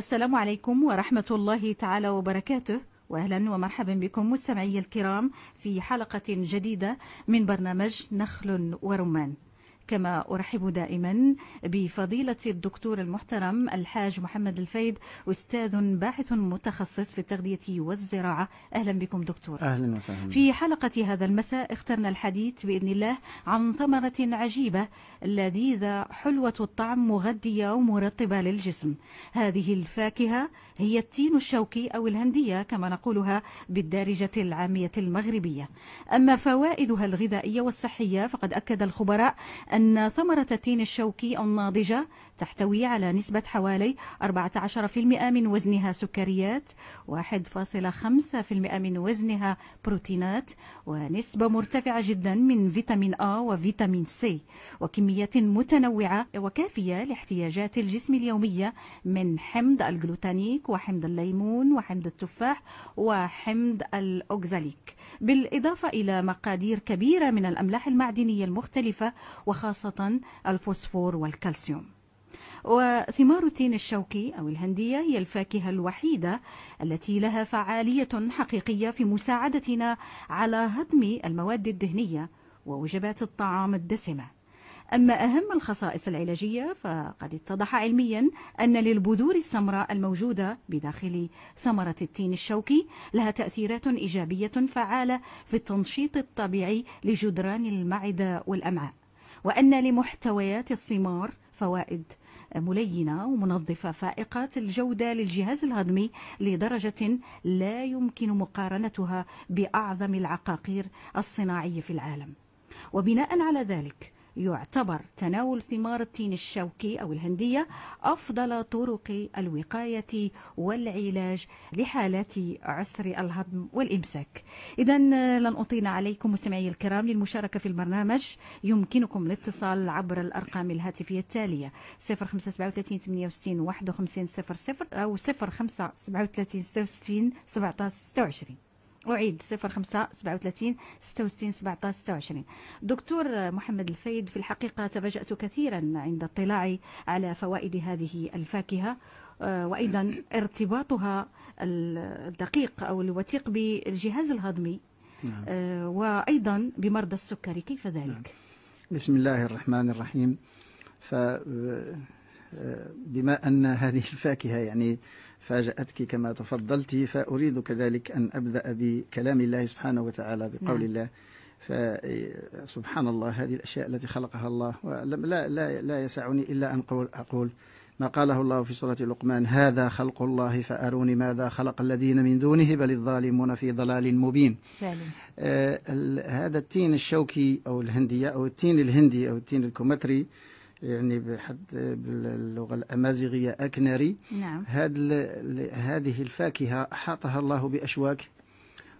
السلام عليكم ورحمة الله تعالى وبركاته واهلا ومرحبا بكم مستمعي الكرام في حلقة جديدة من برنامج نخل ورمان كما أرحب دائما بفضيلة الدكتور المحترم الحاج محمد الفيد أستاذ باحث متخصص في التغذية والزراعة أهلا بكم دكتور أهلا وسهلا في حلقة هذا المساء اخترنا الحديث بإذن الله عن ثمرة عجيبة لذيذة حلوة الطعم مغذية ومرطبة للجسم هذه الفاكهة هي التين الشوكي أو الهندية كما نقولها بالدارجة العامية المغربية أما فوائدها الغذائية والصحية فقد أكد الخبراء أن أن ثمرة التين الشوكي الناضجة تحتوي على نسبة حوالي 14% من وزنها سكريات 1.5% من وزنها بروتينات ونسبة مرتفعة جدا من فيتامين آ وفيتامين سي وكميات متنوعة وكافية لاحتياجات الجسم اليومية من حمض الجلوتانيك وحمض الليمون وحمض التفاح وحمض الأوكزاليك بالإضافة إلى مقادير كبيرة من الأملاح المعدنية المختلفة وخاصة الفوسفور والكالسيوم وثمار التين الشوكي أو الهندية هي الفاكهة الوحيدة التي لها فعالية حقيقية في مساعدتنا على هضم المواد الدهنية ووجبات الطعام الدسمة أما أهم الخصائص العلاجية فقد اتضح علميا أن للبذور السمراء الموجودة بداخل ثمرة التين الشوكي لها تأثيرات إيجابية فعالة في التنشيط الطبيعي لجدران المعدة والأمعاء وأن لمحتويات الثمار فوائد ملينة ومنظفة فائقة الجودة للجهاز الهضمي لدرجة لا يمكن مقارنتها بأعظم العقاقير الصناعية في العالم وبناء على ذلك يعتبر تناول ثمار التين الشوكي أو الهندية أفضل طرق الوقاية والعلاج لحالات عسر الهضم والإمساك إذا لن أطيل عليكم مستمعي الكرام للمشاركة في البرنامج يمكنكم الاتصال عبر الأرقام الهاتفية التالية 0537 68 51 00 أو 0537 66 17 26 أعيد 05 37 66 17 26 دكتور محمد الفيد في الحقيقة تفاجأت كثيرا عند اطلاعي على فوائد هذه الفاكهة آه، وأيضا ارتباطها الدقيق أو الوثيق بالجهاز الهضمي نعم. آه، وأيضا بمرضى السكري كيف ذلك؟ نعم. بسم الله الرحمن الرحيم فبما آه، أن هذه الفاكهة يعني فاجأتك كما تفضلت فأريد كذلك أن أبدأ بكلام الله سبحانه وتعالى بقول نعم. الله فسبحان الله هذه الأشياء التي خلقها الله لا, لا, لا يسعني إلا أن أقول أقول ما قاله الله في سورة لقمان هذا خلق الله فأروني ماذا خلق الذين من دونه بل الظالمون في ضلال مبين آه هذا التين الشوكي أو الهندية أو التين الهندي أو التين آه يعني بحد باللغة الأمازيغية أكنري نعم. هاد هذه الفاكهة أحاطها الله بأشواك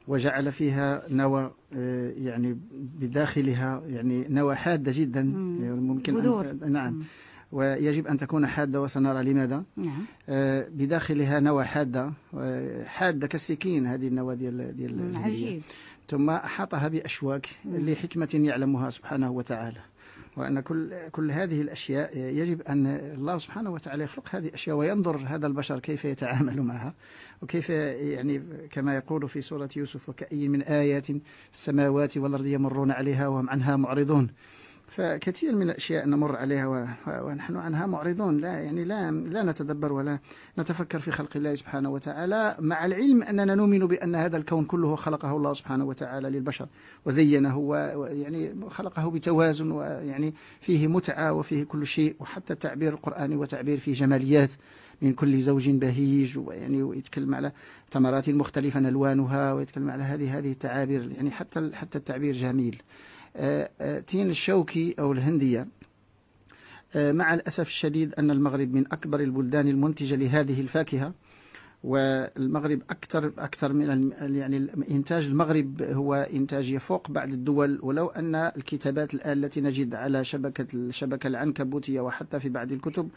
وجعل فيها نوى آه، يعني بداخلها يعني نوى حادة جدا يعني ممكن بذور. أن نعم مم. ويجب أن تكون حادة وسنرى لماذا نعم. آه، بداخلها نوى حادة آه، حادة كالسكين هذه النوى ديال ديال عجيب ثم أحاطها بأشواك نعم. لحكمة يعلمها سبحانه وتعالى وأن كل, كل هذه الأشياء يجب أن الله سبحانه وتعالى يخلق هذه الأشياء وينظر هذا البشر كيف يتعامل معها وكيف يعني كما يقول في سورة يوسف وكأي من آيات السماوات والأرض يمرون عليها وهم عنها معرضون فكثير من الأشياء نمر عليها ونحن عنها معرضون لا يعني لا لا نتدبر ولا نتفكر في خلق الله سبحانه وتعالى مع العلم أننا نؤمن بأن هذا الكون كله خلقه الله سبحانه وتعالى للبشر وزينه ويعني خلقه بتوازن ويعني فيه متعة وفيه كل شيء وحتى التعبير القرآني وتعبير فيه جماليات من كل زوج بهيج ويعني ويتكلم على ثمرات مختلفة ألوانها ويتكلم على هذه هذه التعابير يعني حتى حتى التعبير جميل آه، آه، تين الشوكي أو الهندية آه، مع الأسف الشديد أن المغرب من أكبر البلدان المنتجة لهذه الفاكهة والمغرب أكثر أكثر من يعني إنتاج المغرب هو إنتاجية فوق بعض الدول ولو أن الكتابات الآن التي نجد على شبكة الشبكة العنكبوتية وحتى في بعض الكتب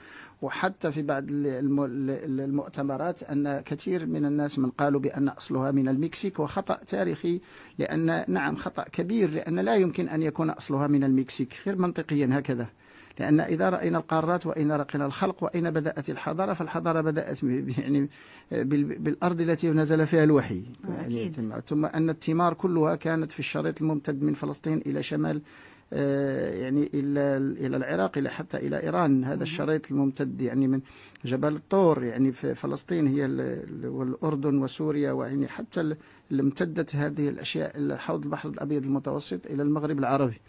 وحتى في بعض المؤتمرات أن كثير من الناس من قالوا بأن أصلها من المكسيك وخطأ تاريخي لأن نعم خطأ كبير لأن لا يمكن أن يكون أصلها من المكسيك غير منطقيا هكذا لأن إذا رأينا القارات وأين رقينا الخلق وأين بدأت الحضارة فالحضارة بدأت يعني بالأرض التي نزل فيها الوحي يعني ثم أن الثمار كلها كانت في الشريط الممتد من فلسطين إلى شمال آه، يعني الى الى العراق الى حتى الى ايران هذا الشريط الممتد يعني من جبل الطور يعني في فلسطين هي والاردن وسوريا ويعني حتى امتدت هذه الاشياء الى حوض البحر الابيض المتوسط الى المغرب العربي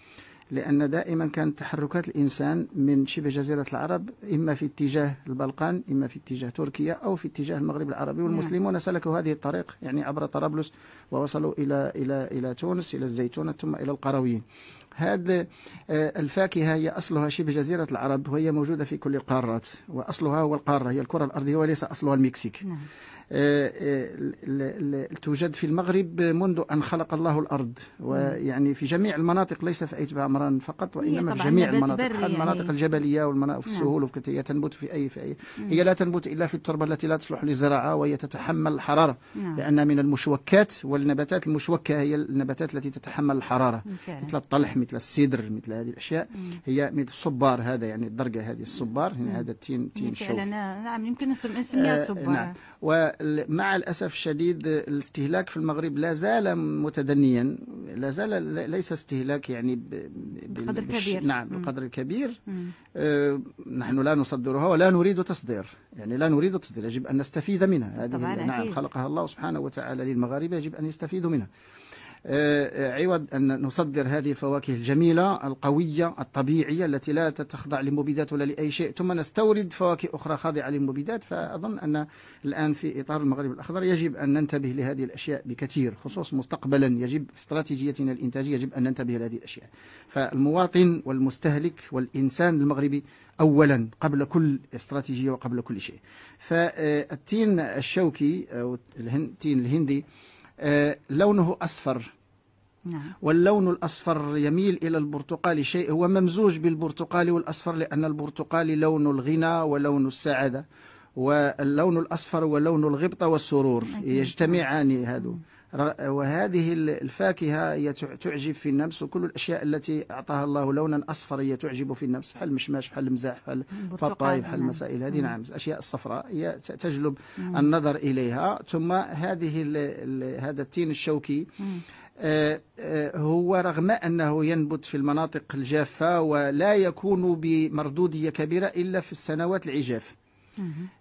لأن دائما كانت تحركات الإنسان من شبه جزيرة العرب إما في اتجاه البلقان إما في اتجاه تركيا أو في اتجاه المغرب العربي نعم. والمسلمون سلكوا هذه الطريق يعني عبر طرابلس ووصلوا إلى إلى إلى تونس إلى الزيتونة ثم إلى القرويين هذه آه، الفاكهة هي أصلها شبه جزيرة العرب وهي موجودة في كل القارات وأصلها هو القارة هي الكرة الأرضية وليس أصلها المكسيك نعم. آه، آه، توجد في المغرب منذ أن خلق الله الأرض ويعني في جميع المناطق ليس في أيتبع أمران فقط وإنما في جميع المناطق يعني المناطق الجبلية والمناطق في نعم. السهول وفي هي تنبت في أي في أي هي لا تنبت إلا في التربة التي لا تصلح للزراعة وهي تتحمل الحرارة نعم. لأن من المشوكات والنباتات المشوكة هي النباتات التي تتحمل الحرارة مثل الطلح مثل السدر مثل هذه الأشياء هي مثل الصبار هذا يعني الدرجة هذه الصبار هنا هذا التين تين شوف نعم يمكن نسميها الصبار آه، نعم مع الأسف الشديد الاستهلاك في المغرب لا زال متدنيا لا زال ليس استهلاك يعني بقدر كبير نعم بقدر كبير آه نحن لا نصدرها ولا نريد تصدير يعني لا نريد تصدير يجب أن نستفيد منها هذه نعم خلقها الله سبحانه وتعالى للمغاربة يجب أن يستفيدوا منها آه، عوض أن نصدر هذه الفواكه الجميلة القوية الطبيعية التي لا تخضع لمبيدات ولا لأي شيء ثم نستورد فواكه أخرى خاضعة للمبيدات فأظن أن الآن في إطار المغرب الأخضر يجب أن ننتبه لهذه الأشياء بكثير خصوص مستقبلا يجب في استراتيجيتنا الإنتاجية يجب أن ننتبه لهذه الأشياء فالمواطن والمستهلك والإنسان المغربي اولا قبل كل استراتيجيه وقبل كل شيء فالتين الشوكي او التين الهندي آه، لونه اصفر نعم. واللون الأصفر يميل إلى البرتقالي شيء هو ممزوج بالبرتقالي والأصفر لأن البرتقالي لون الغنى ولون السعادة واللون الأصفر ولون الغبطة والسرور يجتمعان نعم. هذا وهذه الفاكهة هي تعجب في النفس وكل الأشياء التي أعطاها الله لونا أصفر هي تعجب في النفس بحال المشماش بحال المزاح بحال فطايب بحال نعم. المسائل هذه نعم الأشياء الصفراء هي تجلب النظر إليها ثم هذه هذا التين الشوكي مم. آه، آه، هو رغم أنه ينبت في المناطق الجافة ولا يكون بمردودية كبيرة إلا في السنوات العجاف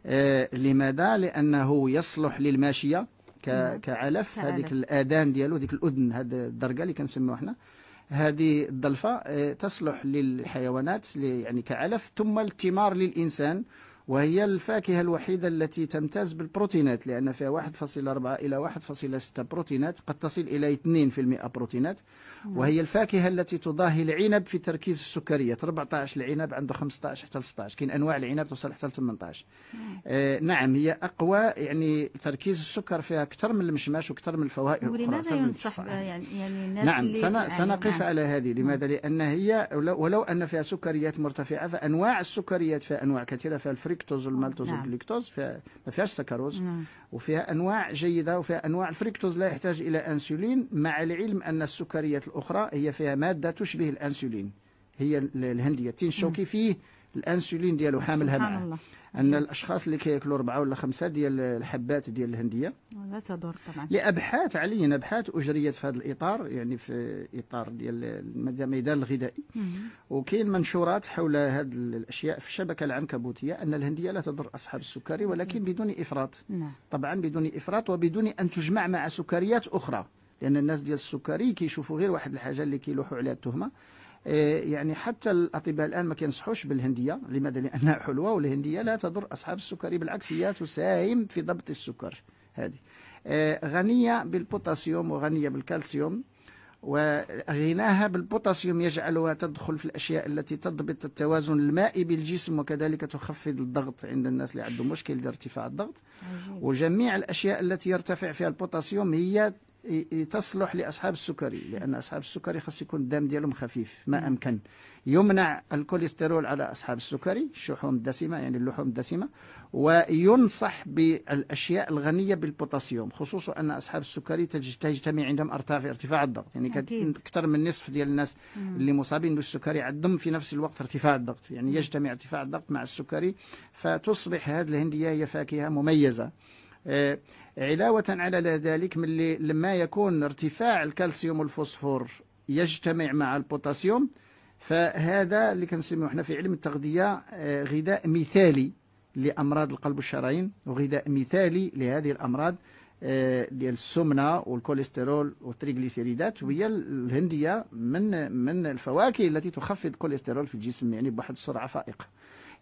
آه، لماذا؟ لأنه يصلح للماشية كعلف نعم. هذيك الآذان ديالو ديك الأذن هذه الدرجة اللي كنسميوها احنا هذه الضلفة تصلح للحيوانات يعني كعلف ثم الثمار للإنسان وهي الفاكهة الوحيدة التي تمتاز بالبروتينات لأن فيها 1.4 إلى 1.6 بروتينات قد تصل إلى 2% بروتينات نعم. وهي الفاكهة التي تضاهي العنب في تركيز السكرية 14 العنب عنده 15 حتى 16 كاين أنواع العنب توصل حتى 18 نعم. آه نعم هي أقوى يعني تركيز السكر فيها أكثر من المشماش وأكثر من الفوائد ولماذا ينصح يعني يعني الناس نعم يعني سنقف يعني على هذه لماذا لأن هي ولو أن فيها سكريات مرتفعة فأنواع السكريات فيها أنواع كثيرة فيها الفري الفريكتوز والمالتوز نعم. والجليكتوز فيها ما فيهاش سكروز نعم. وفيها انواع جيده وفيها انواع الفريكتوز لا يحتاج الى انسولين مع العلم ان السكريات الاخرى هي فيها ماده تشبه الانسولين هي الهنديه التين الشوكي فيه الانسولين ديالو حاملها معاه الله. ان الاشخاص اللي كياكلوا اربعه ولا خمسه ديال الحبات ديال الهنديه لا تضر طبعا لابحاث علينا ابحاث اجريت في هذا الاطار يعني في اطار ديال الميدان الغذائي وكاين منشورات حول هذه الاشياء في الشبكه العنكبوتيه ان الهنديه لا تضر اصحاب السكري ولكن مم. بدون افراط مم. نعم. طبعا بدون افراط وبدون ان تجمع مع سكريات اخرى لان الناس ديال السكري كيشوفوا غير واحد الحاجه اللي كيلوحوا عليها التهمه آه، يعني حتى الأطباء الآن ما كينصحوش بالهندية لماذا؟ لأنها حلوة والهندية لا تضر أصحاب السكري بالعكس هي تساهم في ضبط السكر هذه آه، غنية بالبوتاسيوم وغنية بالكالسيوم وغناها بالبوتاسيوم يجعلها تدخل في الأشياء التي تضبط التوازن المائي بالجسم وكذلك تخفض الضغط عند الناس اللي عندهم مشكل ارتفاع الضغط وجميع الأشياء التي يرتفع فيها البوتاسيوم هي تصلح لأصحاب السكري لأن أصحاب السكري خاص يكون الدم ديالهم خفيف ما نعم. أمكن يمنع الكوليسترول على أصحاب السكري الشحوم الدسمة يعني اللحوم الدسمة وينصح بالأشياء الغنية بالبوتاسيوم خصوصا أن أصحاب السكري تجتمع عندهم ارتفاع ارتفاع الضغط يعني أكثر من نصف ديال الناس اللي مصابين بالسكري عندهم في نفس الوقت ارتفاع الضغط يعني يجتمع ارتفاع الضغط مع السكري فتصبح هذه الهندية هي فاكهة مميزة آه، علاوة على ذلك ملي لما يكون ارتفاع الكالسيوم والفوسفور يجتمع مع البوتاسيوم فهذا اللي كنسميه حنا في علم التغذية آه، غذاء مثالي لأمراض القلب والشرايين وغذاء مثالي لهذه الأمراض آه، ديال السمنه والكوليسترول والتريغليسيريدات وهي الهنديه من من الفواكه التي تخفض الكوليسترول في الجسم يعني بواحد السرعه فائقه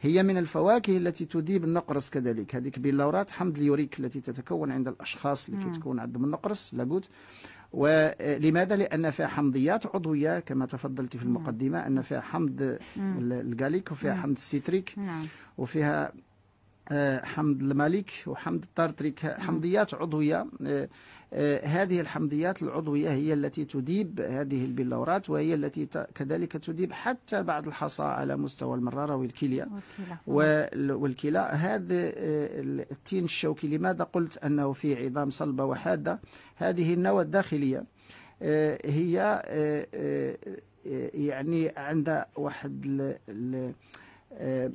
هي من الفواكه التي تذيب النقرس كذلك هذيك بلورات حمض اليوريك التي تتكون عند الأشخاص اللي كيتكون عندهم النقرس لاقوت ولماذا آه، لأن فيها حمضيات عضوية كما تفضلت في المقدمة أن فيها حمض الجاليك وفيها حمض السيتريك نعم. وفيها آه، حمض الماليك وحمض التارتريك حمضيات عضوية آه، آه، هذه الحمضيات العضوية هي التي تذيب هذه البلورات وهي التي كذلك تذيب حتى بعض الحصى على مستوى المرارة والكلية والكلى هذا آه، التين الشوكي لماذا قلت أنه في عظام صلبة وحادة هذه النواة الداخلية آه، هي يعني عندها واحد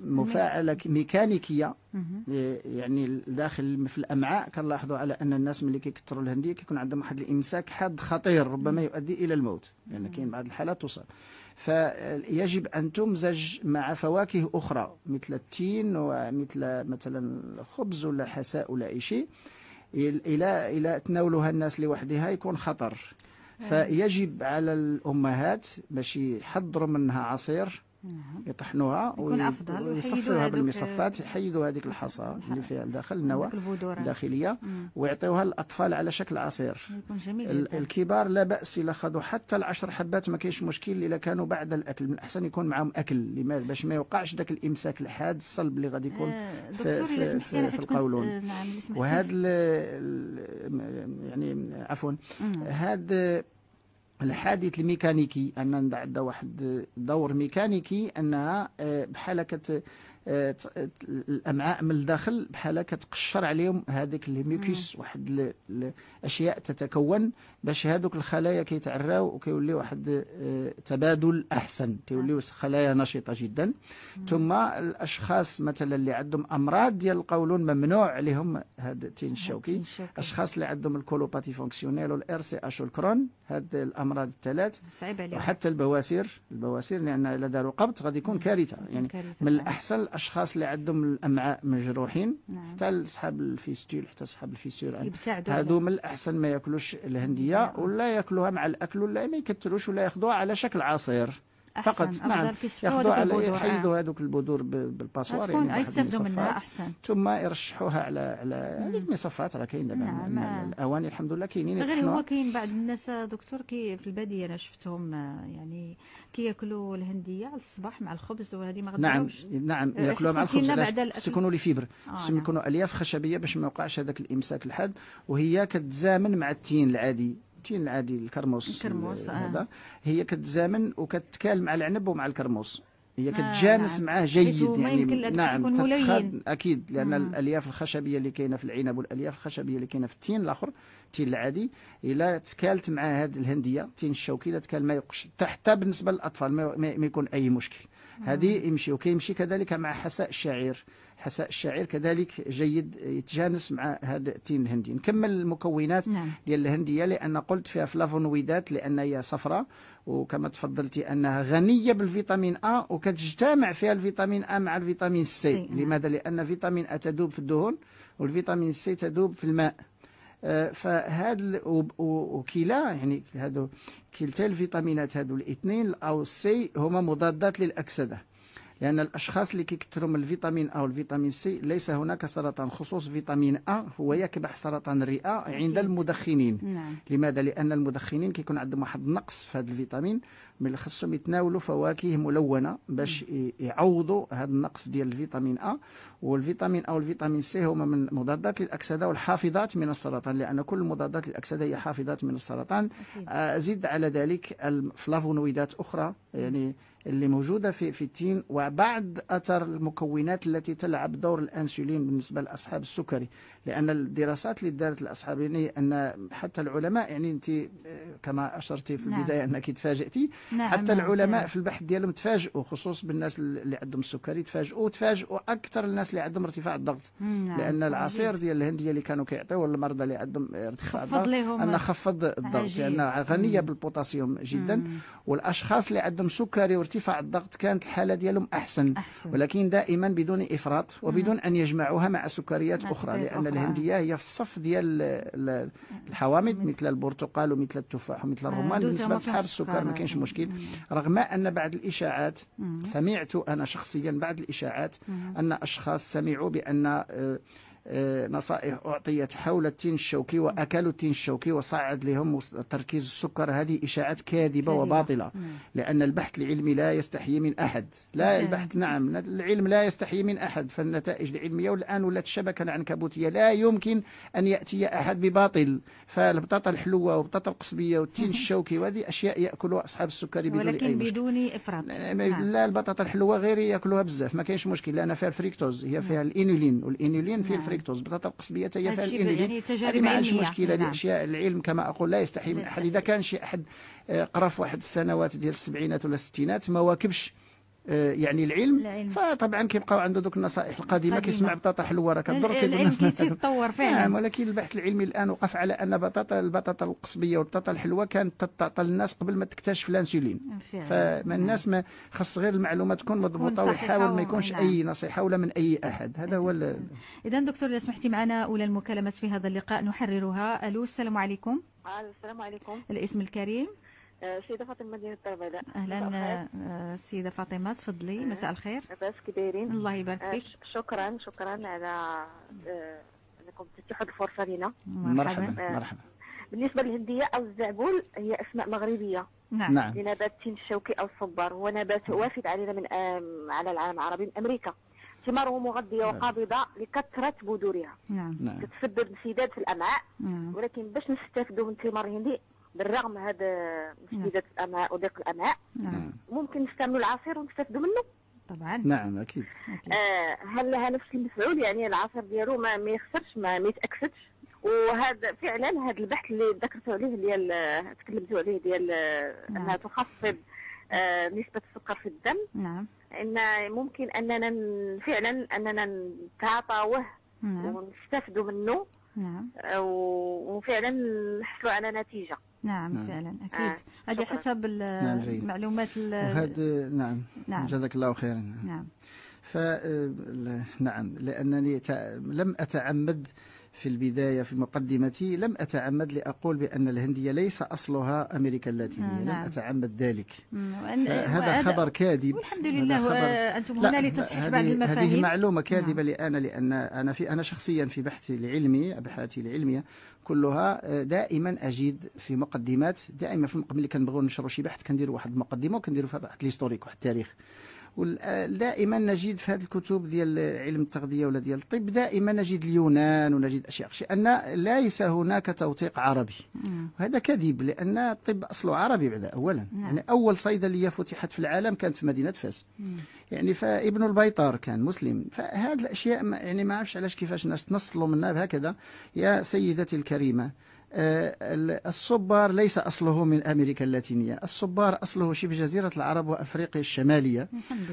مفاعلة نعم. ميكانيكية يعني داخل في الأمعاء كنلاحظوا على أن الناس ملي كيكثروا الهندية كيكون عندهم واحد الإمساك حاد خطير ربما يؤدي إلى الموت لأن يعني كاين بعض الحالات توصل فيجب أن تمزج مع فواكه أخرى مثل التين ومثل مثلا الخبز ولا حساء ولا أي شيء إلى إلى تناولها الناس لوحدها يكون خطر نعم. فيجب على الأمهات باش يحضروا منها عصير نعم. يطحنوها ويصفوها بالمصفات يحيدوا هذيك الحصى اللي فيها الداخل النواه الداخليه ويعطيوها للاطفال على شكل عصير الكبار لا باس الا خذوا حتى العشر حبات ما كاينش مشكل الا كانوا بعد الاكل من الاحسن يكون معهم اكل لماذا باش ما يوقعش ذاك الامساك الحاد الصلب اللي غادي يكون آه، في, في, في, في القولون آه، نعم وهذا يعني عفوا هذا الحادث الميكانيكي أن عندها واحد دور ميكانيكي أنها آه، بحال كت آه، الامعاء من الداخل بحال كتقشر عليهم هذيك الميوكيس واحد الاشياء تتكون باش هذوك الخلايا كيتعراو وكيولي واحد آه، تبادل احسن تيوليو خلايا نشطه جدا ثم الاشخاص مثلا اللي عندهم امراض ديال القولون ممنوع عليهم هذا التين الشوكي الاشخاص اللي عندهم الكولوباتي فونكسيونيل والار سي اش والكرون هذه الامراض الثلاث وحتى البواسير البواسير لان الا داروا قبض غادي يكون نعم. كارثه يعني كارثة من نعم. الاحسن الاشخاص اللي عندهم الامعاء مجروحين نعم. حتى اصحاب الفيستول حتى اصحاب الفيستول هادو من الاحسن ما ياكلوش الهنديه ولا ياكلوها مع الاكل ولا ما يكثروش ولا ياخذوها على شكل عصير فقط نعم ياخذوا على يحيدوا آه. هذوك البذور بالباسوار يعني يستفدوا منها أحسن ثم يرشحوها على على هذه نعم. المصفات راه كاين دابا نعم الاواني الحمد لله كاينين غير هو كاين بعض الناس دكتور كي في الباديه انا شفتهم آه، يعني كياكلوا الهنديه على الصباح مع الخبز وهذه ما نعم نعم آه، ياكلوها مع الخبز خص يكونوا لي فيبر خصهم يكونوا نعم. الياف خشبيه باش ما يوقعش هذاك الامساك الحاد وهي كتزامن مع التين العادي التين العادي الكرموس الكرموس آه. هذا آه. هي كتزامن وكتكال مع العنب ومع الكرموس هي آه، كتجانس آه معاه جيد يعني نعم تكون اكيد لان مم. نعم. الالياف الخشبيه اللي كاينه في العنب والالياف الخشبيه اللي كاينه في التين الاخر التين العادي الا تكالت مع هذه الهنديه التين الشوكي الا تكال ما يقش حتى بالنسبه للاطفال ما, ما يكون اي مشكل نعم. هذه يمشي وكيمشي كذلك مع حساء الشعير حساء الشاعر كذلك جيد يتجانس مع هذا التين الهندي نكمل المكونات نعم. ديال الهنديه لان قلت فيها فلافونويدات لان هي صفراء وكما تفضلتي انها غنيه بالفيتامين ا وكتجتمع فيها الفيتامين ا مع الفيتامين سي نعم. لماذا لان فيتامين ا تذوب في الدهون والفيتامين سي تذوب في الماء آه، فهاد وكلا يعني هادو كلتا الفيتامينات هادو الاثنين او سي هما مضادات للاكسده لأن الأشخاص اللي كيكثروا من الفيتامين أو والفيتامين سي ليس هناك سرطان خصوص فيتامين أ هو يكبح سرطان الرئة عند المدخنين نعم. لماذا؟ لأن المدخنين كيكون عندهم واحد النقص في هذا الفيتامين من اللي خصهم يتناولوا فواكه ملونه باش يعوضوا هذا النقص ديال الفيتامين ا والفيتامين ا والفيتامين سي هما من مضادات للاكسده والحافظات من السرطان لان كل مضادات الاكسده هي حافظات من السرطان زد آه، على ذلك الفلافونويدات اخرى يعني اللي موجودة في في التين وبعد أثر المكونات التي تلعب دور الأنسولين بالنسبة لأصحاب السكري لأن الدراسات اللي دارت الأصحاب يعني أن حتى العلماء يعني أنت آه، كما أشرتي في نعم. البداية نعم. أنك تفاجئتي نعم حتى نعم، العلماء نعم. في البحث ديالهم تفاجؤوا خصوص بالناس اللي عندهم السكري تفاجؤوا تفاجؤوا اكثر الناس اللي عندهم ارتفاع الضغط نعم. نعم، لان نعم، العصير ديال الهنديه اللي كانوا كيعطيوه للمرضى اللي عندهم ارتفاع الضغط انا خفض الضغط لان يعني غنيه بالبوتاسيوم جدا مم. والاشخاص اللي عندهم سكري وارتفاع الضغط كانت الحاله ديالهم احسن, أحسن. ولكن دائما بدون افراط وبدون مم. ان يجمعوها مع سكريات اخرى لان أخرى. الهنديه هي في الصف ديال الحوامض مثل البرتقال ومثل التفاح ومثل الرمان بالنسبه لاصحاب السكر ما كاينش مشكل المشكل رغم أن بعض الإشاعات سمعت أنا شخصيا بعض الإشاعات أن أشخاص سمعوا بأن آه، آه، نصائح أعطيت حول التين الشوكي وأكلوا التين الشوكي وصعد لهم تركيز السكر هذه إشاعات كاذبة وباطلة لأن البحث العلمي لا يستحيي من أحد لا نعم. البحث نعم العلم لا يستحيي من أحد فالنتائج العلمية والآن ولات الشبكة العنكبوتية لا يمكن أن يأتي أحد بباطل فالبطاطا الحلوة والبطاطا القصبية والتين الشوكي وهذه أشياء يأكلها أصحاب السكري بدون ولكن أي بدون إفراط نعم، نعم. لا البطاطا الحلوة غير يأكلوها بزاف ما كاينش مشكل لأن فيها الفريكتوز هي فيها الإنولين والإنولين في الفريكتوز كوريكتوس بطاطا القصبية تيفعل الإنجلي يعني هذه ما عندش مشكلة هذه نعم. أشياء العلم كما أقول لا يستحي من أحد إذا كان شي أحد آه، قرا في واحد السنوات ديال السبعينات ولا الستينات ما واكبش آه، يعني العلم, العلم. فطبعا كيبقاو عنده دوك النصائح القديمه كيسمع بطاطا حلوه راه كدور العلم كيتطور فعلا نعم ولكن البحث العلمي الان وقف على ان بطاطا البطاطا القصبيه والبطاطا الحلوه كانت تعطى للناس قبل ما تكتشف الانسولين نعم، فالناس نعم. ما خص غير المعلومه تكون مضبوطه ويحاول ما يكونش نعم. اي نصيحه ولا من اي احد هذا هو اذا دكتور اذا سمحتي معنا اولى المكالمات في هذا اللقاء نحررها الو السلام عليكم السلام عليكم الاسم الكريم سيده فاطمه مدينه الدربلاء اهلا السيده آه، فاطمه تفضلي مساء الخير لاباس كبيرين الله يبارك آه، فيك شكرا شكرا على آه، انكم تتيحوا الفرصه لنا مرحبا مرحبا بالنسبه للهنديه او الزعبول هي اسماء مغربيه نعم, نعم. لنبات تين الشوكي او الصبار هو نبات نعم. وافد علينا من على العالم العربي من امريكا ثماره مغذيه نعم. وقابضه لكثره بذورها نعم. نعم. انسداد في الامعاء ولكن باش نستافدوا من الثمار الهندي بالرغم هذا مشكله نعم. الاماء وضيق الاماء نعم. ممكن نستعملوا العصير ونستفدوا منه طبعا نعم اكيد, أكيد. آه هل لها نفس المفعول يعني العصير ديالو ما, يخسرش ما, يتاكسدش وهذا فعلا هذا البحث اللي ذكرتوا عليه ديال تكلمتوا عليه ديال نعم. انها تخفض آه نسبه السكر في الدم نعم ان ممكن اننا فعلا اننا نتعاطاوه نعم. ونستافدوا منه نعم آه، وفعلا نحصلوا على نتيجه نعم, نعم. فعلا آه، اكيد آه. هذه حسب نعم المعلومات هذا نعم. نعم جزاك الله خيرا نعم ف آه، نعم لانني لم اتعمد في البداية في مقدمتي لم أتعمد لأقول بأن الهندية ليس أصلها أمريكا اللاتينية آه، نعم. لم أتعمد ذلك هذا خبر كاذب والحمد لله خبر أنتم هنا لتصحيح بعض المفاهيم هذه معلومة كاذبة نعم. لأن لأن أنا في أنا شخصيا في بحثي العلمي أبحاثي العلمية كلها آه، دائما اجد في مقدمات دائما في المقدمه اللي كنبغيو نشروا شي بحث كنديروا واحد المقدمه وكنديروا فيها بحث ليستوريك واحد التاريخ ودائما نجد في هذه الكتب ديال علم التغذيه ولا ديال الطب دائما نجد اليونان ونجد اشياء ان ليس هناك توثيق عربي وهذا كذب لان الطب اصله عربي بعد اولا نعم. يعني اول صيدليه فتحت في العالم كانت في مدينه فاس مم. يعني فابن البيطار كان مسلم فهذه الاشياء يعني ما عرفش علاش كيفاش الناس تنصلوا منها بهكذا يا سيدتي الكريمه آه، الصبار ليس أصله من أمريكا اللاتينية الصبار أصله شبه جزيرة العرب وأفريقيا الشمالية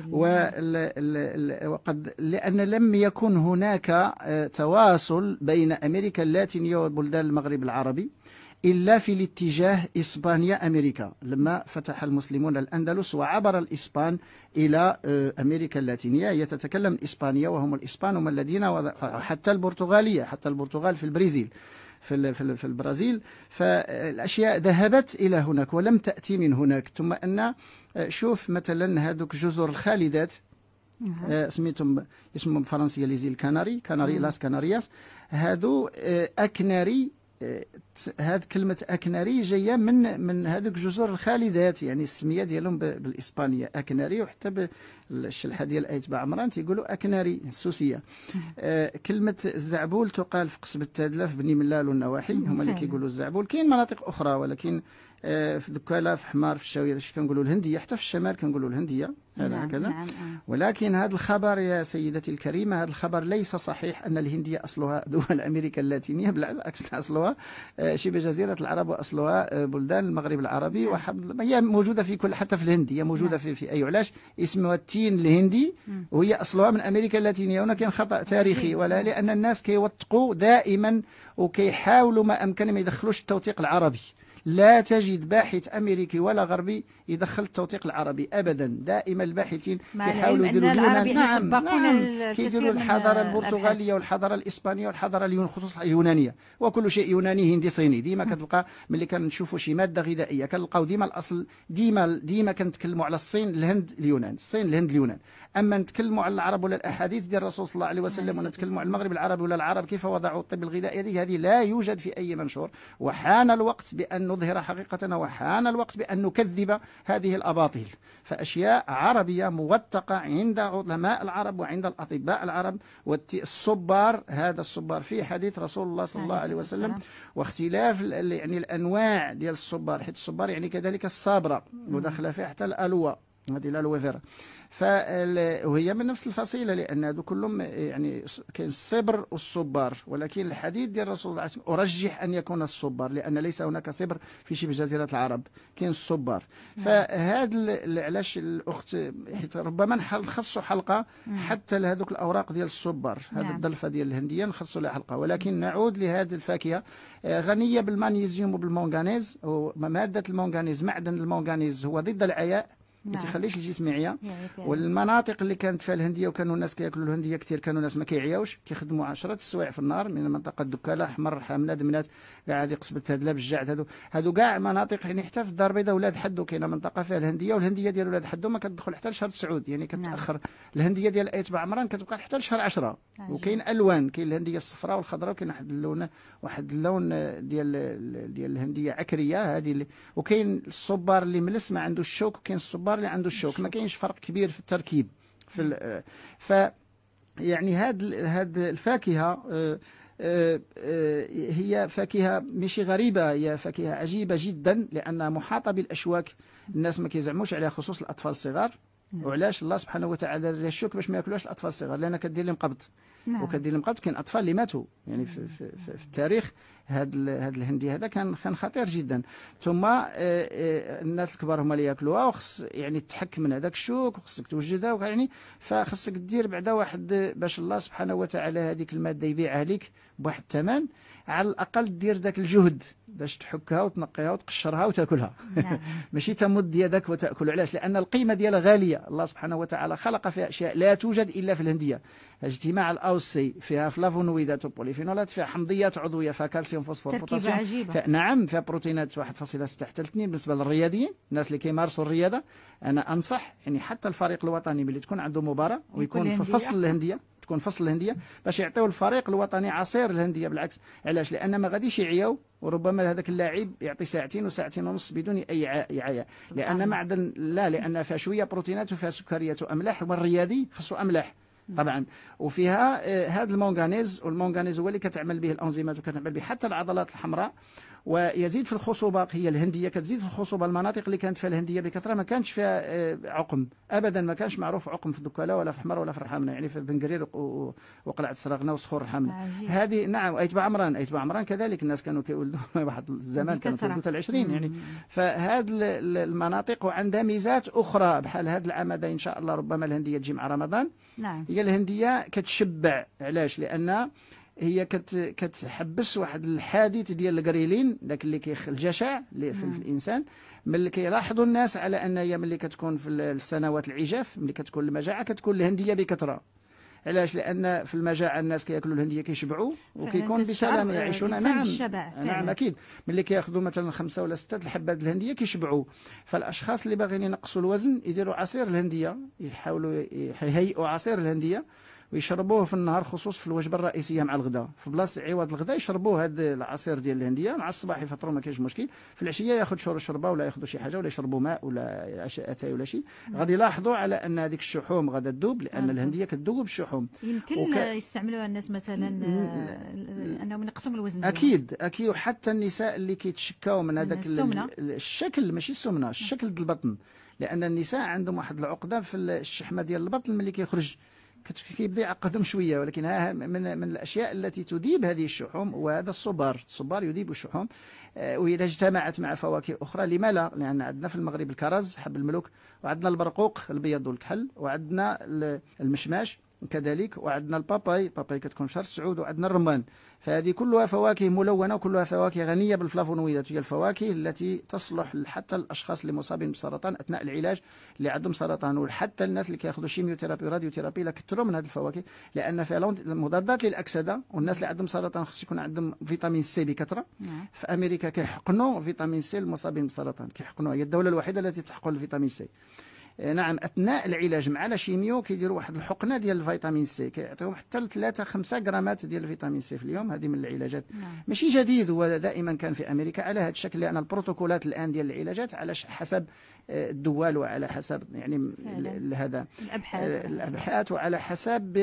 وقد لأن لم يكن هناك آه، تواصل بين أمريكا اللاتينية وبلدان المغرب العربي إلا في الاتجاه إسبانيا أمريكا لما فتح المسلمون الأندلس وعبر الإسبان إلى آه، أمريكا اللاتينية هي تتكلم إسبانيا وهم الإسبان هم الذين حتى البرتغالية حتى البرتغال في البرازيل في في البرازيل فالاشياء ذهبت الى هناك ولم تاتي من هناك ثم ان آه، شوف مثلا هذوك جزر الخالدات نعم. آه، سميتهم اسمهم بالفرنسيه ليزيل كاناري كاناري نعم. لاس كانارياس هادو آه، اكناري هذه كلمة أكناري جاية من من هذوك جزر الخالدات يعني السمية ديالهم بالإسبانية أكناري وحتى بالشلحة ديال أيت بعمران تيقولوا أكناري السوسية آه، كلمة الزعبول تقال في قصبة تادلة في بني ملال والنواحي هما اللي كيقولوا الزعبول كاين مناطق أخرى ولكن آه، في دكالة في حمار في الشاوية كنقولوا الهندية حتى في الشمال كنقولوا الهندية هذا نعم كذا نعم آه. ولكن هذا الخبر يا سيدتي الكريمة هذا الخبر ليس صحيح أن الهندية أصلها دول أمريكا اللاتينية بالعكس أصلها آه، شبه جزيرة العرب وأصلها آه، بلدان المغرب العربي نعم هي موجودة في كل حتى في الهند هي موجودة نعم في, في أي علاش اسمها التين الهندي وهي أصلها من أمريكا اللاتينية هنا كان خطأ نعم، تاريخي ولا نعم. لأن الناس كيوثقوا دائما وكيحاولوا ما أمكن ما يدخلوش التوثيق العربي لا تجد باحث أمريكي ولا غربي يدخل التوثيق العربي ابدا دائما الباحثين يحاولوا يديروا نعم نعم كيديروا الحضاره البرتغاليه والحضاره الاسبانيه والحضاره اليون خصوصا اليونانيه وكل شيء يوناني هندي صيني ديما كتلقى ملي كنشوفوا شي ماده غذائيه كنلقاو ديما الاصل ديما ديما كنتكلموا على الصين الهند اليونان الصين الهند اليونان اما نتكلموا على العرب ولا الاحاديث ديال الرسول صلى الله عليه وسلم نعم، ونتكلموا نعم. على المغرب العربي ولا العرب كيف وضعوا الطب الغذائي هذه هذه لا يوجد في اي منشور وحان الوقت بان نظهر حقيقتنا وحان الوقت بان نكذب هذه الأباطيل فأشياء عربية موثقة عند علماء العرب وعند الأطباء العرب والصبار هذا الصبار في حديث رسول الله صلى الله عليه وسلم واختلاف يعني الأنواع ديال الصبار حيث الصبار يعني كذلك الصابرة ودخل فيها حتى الألوة هذه الألوة وهي من نفس الفصيلة لأن هذو كلهم آه، يعني كاين الصبر والصبار ولكن الحديث ديال الرسول أرجح أن يكون الصبار لأن ليس هناك صبر في شبه جزيرة العرب كاين الصبار نعم. فهذا علاش الأخت حيت ربما نخصوا حلقة نعم. حتى لهذوك الأوراق ديال الصبار هذه نعم. الضلفة ديال الهندية نخصوا لها حلقة ولكن نعود لهذه الفاكهة آه، غنية بالمغنيزيوم وبالمونغانيز ومادة المونغانيز معدن المونغانيز هو ضد العياء ما تخليش الجسم يعيا والمناطق اللي كانت فيها الهنديه وكانوا الناس كياكلوا الهنديه كثير كانوا الناس ما كيعياوش كيخدموا 10 السوايع في النهار من منطقه دكاله حمر حاملات بنات كاع هذه قصبة هاد لبجعت هادو هادو كاع مناطق يعني حتى في الدار البيضاء ولاد حدو كاينه منطقه فيها الهنديه والهنديه ديال ولاد حدو ما كتدخل حتى لشهر تسعود يعني نعم. كتاخر نعم. الهنديه ديال ايت بعمران كتبقى حتى لشهر 10 وكاين الوان كاين الهنديه الصفراء والخضراء وكاين واحد اللون واحد اللون ديال ديال الهنديه عكريه هذه وكاين الصبار اللي ملس ما عنده الشوك وكاين الصبار اللي عنده الشوك ما كاينش فرق كبير في التركيب في نعم. ف يعني هاد هاد الفاكهه آه، آه، آه، هي فاكهة ماشي غريبة هي فاكهة عجيبة جدا لأنها محاطة بالأشواك الناس ما كيزعموش عليها خصوص الأطفال الصغار نعم. وعلاش الله سبحانه وتعالى الشوك باش ما ياكلوهاش الأطفال الصغار لأنها كدير لهم قبض نعم. وكدير المقاد كاين اطفال اللي ماتوا يعني في, في, في, في التاريخ هذا هذا الهندي هذا كان كان خطير جدا ثم آه، آه، الناس الكبار هما اللي ياكلوها وخص يعني تحك من هذاك الشوك وخصك توجدها يعني فخصك دير بعدا واحد باش الله سبحانه وتعالى هذيك الماده يبيعها لك بواحد الثمن على الأقل دير ذاك الجهد باش تحكها وتنقيها وتقشرها وتاكلها نعم. ماشي تمد يدك وتاكل علاش لان القيمه ديالها غاليه الله سبحانه وتعالى خلق فيها اشياء لا توجد الا في الهنديه اجتماع الاوسي فيها فلافونويدات وبوليفينولات فيها حمضيات عضويه فيها كالسيوم فوسفور بوتاسيوم عجيبة. نعم فيها بروتينات 1.6 حتى 2 بالنسبه للرياضيين الناس اللي كيمارسوا الرياضه انا انصح يعني حتى الفريق الوطني ملي تكون عنده مباراه ويكون في فصل الهنديه تكون فصل الهنديه باش يعطيو الفريق الوطني عصير الهنديه بالعكس علاش لان ما غاديش يعياو وربما هذاك اللاعب يعطي ساعتين وساعتين ونص بدون اي عياء لان معدن لا لان فيها شويه بروتينات وفيها سكريات واملاح والرياضي خصو املاح طبعا وفيها هذا آه، المونغانيز والمونغانيز هو اللي كتعمل به الانزيمات وكتعمل به حتى العضلات الحمراء ويزيد في الخصوبه هي الهنديه كتزيد في الخصوبه المناطق اللي كانت فيها الهنديه بكثره ما كانش فيها آه، عقم ابدا ما كانش معروف عقم في الدكاله ولا في حمر ولا في الرحامنه يعني في بنقرير وقلعه سراغنا وصخور الرحامنه هذه نعم ايتبع عمران ايتبع عمران كذلك الناس كانوا كيولدوا واحد الزمان كانوا في العشرين يعني فهذه المناطق وعندها ميزات اخرى بحال هذا العام هذا ان شاء الله ربما الهنديه تجي مع رمضان نعم هي الهنديه كتشبع علاش لان هي كت كتحبس واحد الحادث ديال الجريلين داك اللي كيخ الجشع اللي في مم. نعم. الانسان ملي كيلاحظوا الناس على ان هي ملي كتكون في السنوات العجاف ملي كتكون المجاعه كتكون الهنديه بكثره علاش لان في المجاعه الناس كياكلوا الهنديه كيشبعوا وكيكون بسلام آه، يعيشون نعم نعم اكيد ملي كياخذوا مثلا خمسه ولا سته الحبات الهنديه كيشبعوا فالاشخاص اللي باغيين ينقصوا الوزن يديروا عصير الهنديه يحاولوا يهيئوا عصير الهنديه ويشربوه في النهار خصوص في الوجبه الرئيسيه مع الغداء في بلاصه عوض الغداء يشربوه هذا العصير ديال الهنديه مع الصباح يفطروا ما كاينش مشكل في العشيه ياخذ شهر شربه ولا ياخذوا شي حاجه ولا يشربوا ماء ولا اتاي ولا شيء نعم. غادي يلاحظوا على ان هذيك الشحوم غادا تذوب لان نعم. الهنديه كتذوب الشحوم يمكن وك... يستعملوها الناس مثلا آه، انهم ينقصوا الوزن اكيد اكيد وحتى النساء اللي كيتشكاو من هذاك الشكل ماشي السمنه نعم. الشكل ديال البطن لان النساء عندهم واحد العقده في الشحمه ديال البطن ملي كيخرج كيبدا يعقدهم شوية ولكن ها من, من الأشياء التي تذيب هذه الشحوم وهذا الصبار الصبار يذيب الشحوم آه، وإذا اجتمعت مع فواكه أخرى لما لا لأن عندنا في المغرب الكرز حب الملوك وعندنا البرقوق البيض والكحل وعندنا المشماش كذلك وعندنا الباباي باباي كتكون في شهر تسعود وعندنا الرمان فهذه كلها فواكه ملونة وكلها فواكه غنية بالفلافونويدات هي الفواكه التي تصلح حتى الأشخاص اللي مصابين بالسرطان أثناء العلاج اللي عندهم سرطان وحتى الناس اللي كياخذوا شيميوثيرابي وراديوثيرابي لا كثروا من هذه الفواكه لأن فعلا مضادات للأكسدة والناس اللي عندهم سرطان خص يكون عندهم فيتامين سي بكثرة نعم. في أمريكا كيحقنوا فيتامين سي للمصابين بالسرطان كيحقنوا هي الدولة الوحيدة التي تحقن الفيتامين سي إيه، نعم أثناء العلاج مع لا شيميو كيديروا واحد الحقنة ديال الفيتامين سي كيعطيوهم حتى 3 5 غرامات ديال الفيتامين سي في اليوم هذه من العلاجات نعم. ماشي جديد هو دائما كان في أمريكا على هذا الشكل لأن البروتوكولات الآن ديال العلاجات على حسب الدول وعلى حسب يعني هذا الابحاث آه، الابحاث وعلى حسب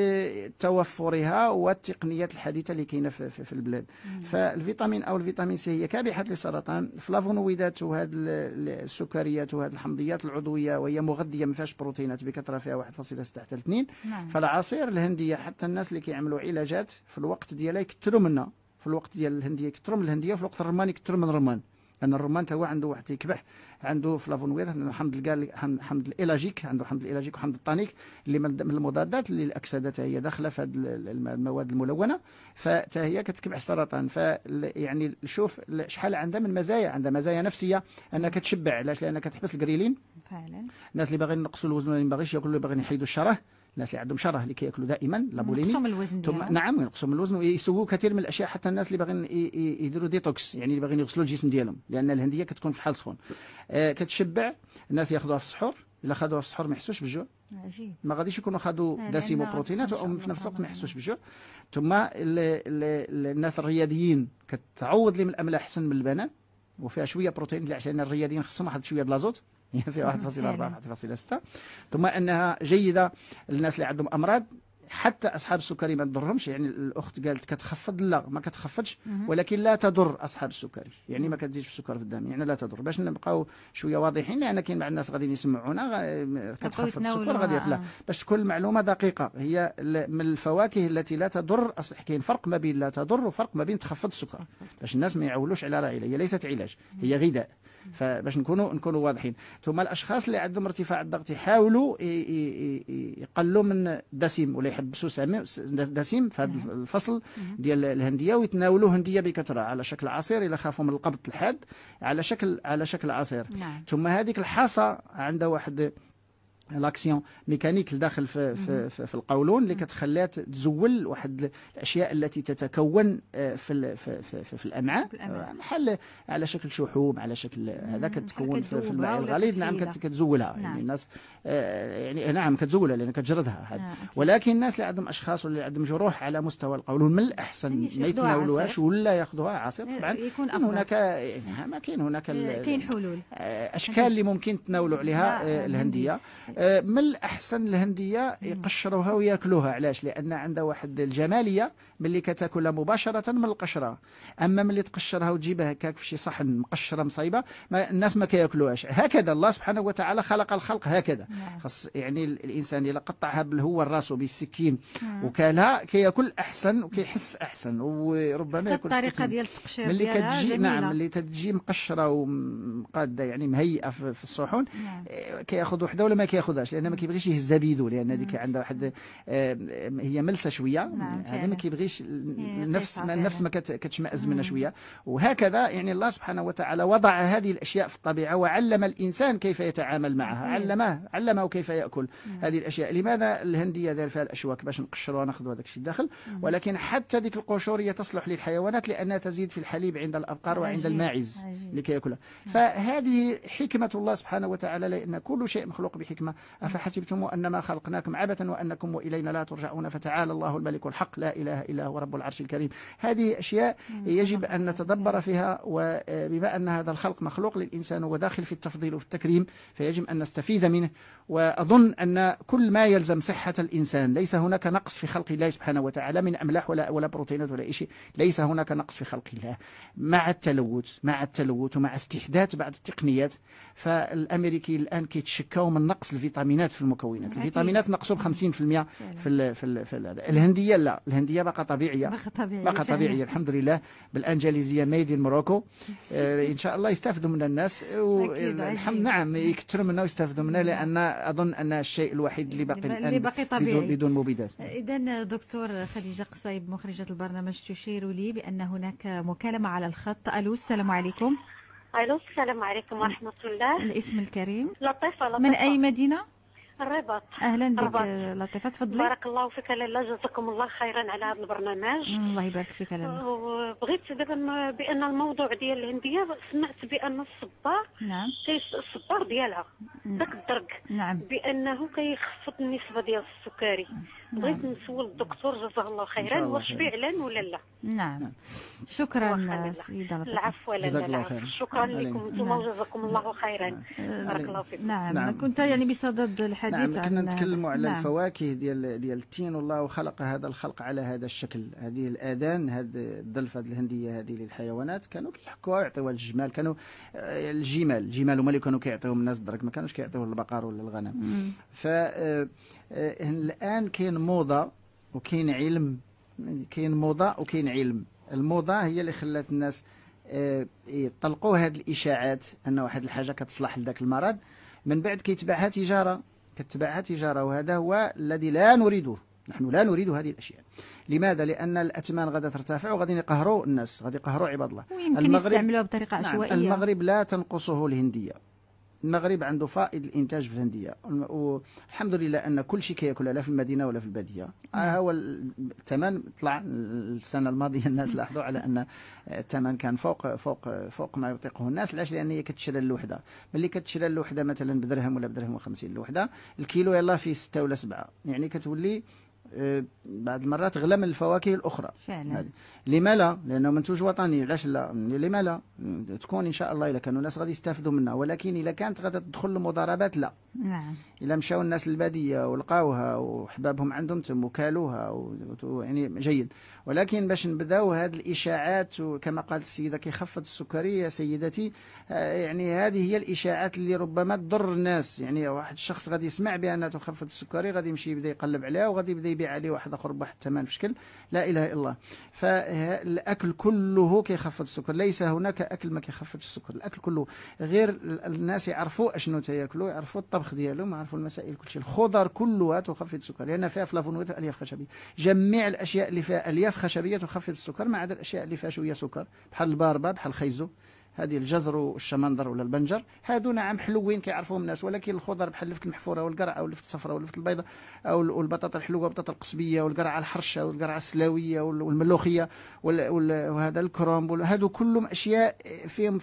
توفرها والتقنيات الحديثه اللي كاينه في, في البلاد مم. فالفيتامين او الفيتامين سي هي كابحه للسرطان فلافونويدات وهذه السكريات وهذه الحمضيات العضويه وهي مغذيه ما فيهاش بروتينات بكثره فيها 1.6 حتى 2 نعم. فالعصير الهنديه حتى الناس اللي كيعملوا علاجات في الوقت ديالها يكثروا منها في الوقت ديال الهنديه يكثروا من الهنديه وفي الوقت الرمان يكثروا من الرمان لان يعني الرمان هو عنده واحد يكبح عنده فلافونويد عنده حمض حمض الالاجيك عنده حمض الالاجيك وحمض الطانيك اللي من المضادات اللي الاكسده هي داخله في هذه المواد الملونه فتا هي كتكبح السرطان ف يعني شوف شحال عندها من مزايا عندها مزايا نفسيه انها كتشبع علاش لانها كتحبس الجريلين فعلا الناس اللي باغيين ينقصوا الوزن ما باغيش ياكلوا اللي باغيين يحيدوا الشره الناس اللي عندهم شره اللي كياكلوا دائما لابوليمي ينقصهم الوزن ثم نعم ينقصهم الوزن ويسووا كثير من الاشياء حتى الناس اللي باغيين يديروا ديتوكس يعني اللي باغيين يغسلوا الجسم ديالهم لان الهنديه كتكون في الحال سخون آه كتشبع الناس ياخذوها في السحور الا خذوها في السحور ما يحسوش بالجوع عجيب ما غاديش يكونوا خذوا داسيمو بروتينات وفي نفس الوقت ما يحسوش بالجوع ثم الناس الرياضيين كتعوض لهم الاملاح احسن من البنان وفيها شويه بروتين عشان الرياضيين خصهم واحد شويه د لازوت هي فيها 1.4 1.6 ثم أنها جيدة للناس اللي عندهم أمراض حتى أصحاب السكري ما تضرهمش يعني الأخت قالت كتخفض لا ما كتخفضش ولكن لا تضر أصحاب السكري يعني ما كتزيدش في السكر في الدم يعني لا تضر باش نبقاو شوية واضحين لأن كاين بعض الناس غادي يسمعونا كتخفض السكر غادي لا باش تكون المعلومة دقيقة هي من الفواكه التي لا تضر كاين فرق ما بين لا تضر وفرق ما بين تخفض السكر باش الناس ما يعولوش على راعي هي ليست علاج هي غذاء فباش نكونوا نكونوا واضحين ثم الاشخاص اللي عندهم ارتفاع الضغط يحاولوا يقللوا من الدسم ولا يحبسوا الدسم في هذا نعم. الفصل ديال الهنديه ويتناولوا هنديه بكثره على شكل عصير الا خافوا من القبض الحاد على شكل على شكل عصير نعم. ثم هذيك الحصى عندها واحد لاكسيون ميكانيك لداخل في, في, في, في القولون اللي كتخليها تزول واحد الاشياء التي تتكون في في في, في, في الامعاء بحال على شكل شحوم على شكل هذا كتكون في, في الماء الغليظ نعم كتزولها يعني نعم. يعني الناس آه، يعني نعم كتزولها لان كتجردها نعم. ولكن الناس اللي عندهم اشخاص واللي عندهم جروح على مستوى القولون من الاحسن يعني ما يتناولوهاش ولا ياخذوها عصير آه، طبعا يكون هناك يعني ما كاين هناك آه، كاين حلول اشكال اللي ممكن تناولوا عليها الهنديه آه، من الأحسن الهندية يقشروها وياكلوها علاش لأن عندها واحد الجمالية ملي كتاكلها مباشره من القشره اما ملي تقشرها وتجيبها هكاك في شي صحن مقشره مصايبه ما الناس ما كياكلوهاش هكذا الله سبحانه وتعالى خلق الخلق هكذا نعم. خص يعني الانسان الا قطعها بالهو الراس وبالسكين نعم. وكالها كياكل احسن وكيحس احسن وربما يكون الطريقه ديال التقشير ملي كتجي نعم ملي تجي مقشره ومقاده يعني مهيئه في الصحون نعم. آه، كياخذ وحده ولا ما كياخذهاش لان ما كيبغيش يهزها بيدو لان هذيك عندها واحد آه، آه، هي ملسه شويه هذا ما كيبغيش تعيش نفس ما نفس ما كتشمئز منها شويه وهكذا يعني الله سبحانه وتعالى وضع هذه الاشياء في الطبيعه وعلم الانسان كيف يتعامل معها علمه علمه كيف ياكل هذه الاشياء لماذا الهنديه دار فيها الاشواك باش نقشروها ناخذوا هذاك الشيء داخل ولكن حتى ذيك هي تصلح للحيوانات لانها تزيد في الحليب عند الابقار وعند الماعز لكي ياكلها فهذه حكمه الله سبحانه وتعالى لان كل شيء مخلوق بحكمه افحسبتم انما خلقناكم عبثا وانكم والينا لا ترجعون فتعالى الله الملك الحق لا اله الا الله ورب العرش الكريم هذه أشياء يجب أن نتدبر فيها وبما أن هذا الخلق مخلوق للإنسان وداخل في التفضيل وفي التكريم فيجب أن نستفيد منه وأظن أن كل ما يلزم صحة الإنسان ليس هناك نقص في خلق الله سبحانه وتعالى من أملاح ولا ولا بروتينات ولا شيء ليس هناك نقص في خلق الله مع التلوث مع التلوث ومع استحداث بعض التقنيات فالأمريكي الآن كيتشكاو من نقص الفيتامينات في المكونات الفيتامينات نقصوا ب 50% في في في الهندية لا الهندية بقى طبيعية باقة طبيعية باقة طبيعية الحمد لله بالأنجليزية ميد ان موروكو إن شاء الله يستافدوا من الناس والحمد نعم يكثروا منا ويستافدوا منا لأن أظن أن الشيء الوحيد اللي باقي الآن باقي طبيعي بدون, بدون مبيدات إذا دكتور خديجة قصيب مخرجة البرنامج تشير لي بأن هناك مكالمة على الخط ألو السلام عليكم ألو السلام عليكم ورحمة الله الاسم الكريم لطيفة لطيفة من أي مدينة؟ الرباط اهلا بك لطيفه تفضلي بارك الله فيك لاله جزاكم الله خيرا على هذا البرنامج الله يبارك فيك لاله وبغيت دابا بان الموضوع ديال الهنديه سمعت بان الصبار نعم الصبار ديالها ذاك نعم. الدرك نعم بانه كيخفض النسبه ديال السكري نعم. بغيت نعم. نسول الدكتور جزاه الله خيرا واش فعلا ولا لا نعم شكرا سيده العفو لا لا شكرا لكم انتم نعم. وجزاكم الله خيرا نعم. بارك الله فيكم نعم. نعم كنت يعني بصدد الحديث نعم. كنا نتكلموا على نعم. الفواكه ديال ديال التين والله خلق هذا الخلق على هذا الشكل هذه الاذان هذه الدلفه الهنديه هذه للحيوانات كانوا كيحكوها يعطيوا للجمال كانوا آه، الجمال الجمال هما اللي كانوا كيعطيوهم الناس الدرك ما كانوش كيعطيوه للبقر ولا الغنم ف آه، آه، الآن كاين موضة وكاين علم كاين موضة وكاين علم الموضة هي اللي خلات الناس آه، يطلقوا هذه الإشاعات أن واحد الحاجة كتصلح لذاك المرض من بعد كيتباعها تجارة كتباعها تجارة وهذا هو الذي لا نريده نحن لا نريد هذه الأشياء لماذا؟ لأن الأثمان غادي ترتفع وغادي يقهروا الناس غادي يقهروا عباد الله ويمكن المغرب يستعملوها بطريقة نعم، عشوائية نعم المغرب لا تنقصه الهندية المغرب عنده فائض الانتاج في الهنديه والحمد لله ان كل شيء كياكل لا في المدينه ولا في الباديه آه نعم. هو الثمن طلع السنه الماضيه الناس لاحظوا على ان الثمن كان فوق فوق فوق ما يطيقه الناس علاش لان هي كتشرى الوحده ملي كتشرى الوحده مثلا بدرهم ولا بدرهم و50 الوحده الكيلو يلاه فيه 6 ولا 7 يعني كتولي آه، بعض المرات غلى من الفواكه الاخرى فعلا لما لا لانه منتوج وطني علاش لا لما لا تكون ان شاء الله الا كانوا الناس غادي يستافدوا منها ولكن الا كانت غادي تدخل المضاربات لا نعم إلا مشاو الناس للبادية ولقاوها وحبابهم عندهم تم وكالوها و... يعني جيد ولكن باش نبداو هذه الإشاعات وكما قالت السيدة كيخفض السكري يا سيدتي آه، يعني هذه هي الإشاعات اللي ربما تضر الناس يعني واحد الشخص غادي يسمع بأنها تخفض السكري غادي يمشي يبدا يقلب عليها وغادي يبدا يبيع عليه واحد آخر بواحد الثمن في شكل لا إله إلا الله فالأكل كله كيخفض السكر ليس هناك أكل ما كيخفضش السكر الأكل كله غير الناس يعرفوا أشنو تياكلوا يعرفوا الطبخ ديالهم القرف المسائل كل شيء الخضر كلها تخفض السكر لأن فيها فلافونويد الياف خشبية جميع الأشياء اللي فيها ألياف خشبية تخفض السكر ما عدا الأشياء اللي فيها شوية سكر بحال الباربة بحال الخيزو هذه الجزر والشمندر ولا البنجر هادو نعم حلوين كيعرفوهم الناس ولكن الخضر بحال لفت المحفوره والقرعه واللفت الصفراء واللفت البيضاء او البطاطا الحلوه والبطاطا القصبيه والقرعه الحرشه والقرعه السلاويه والملوخيه وهذا الكرومب هادو كلهم اشياء فيهم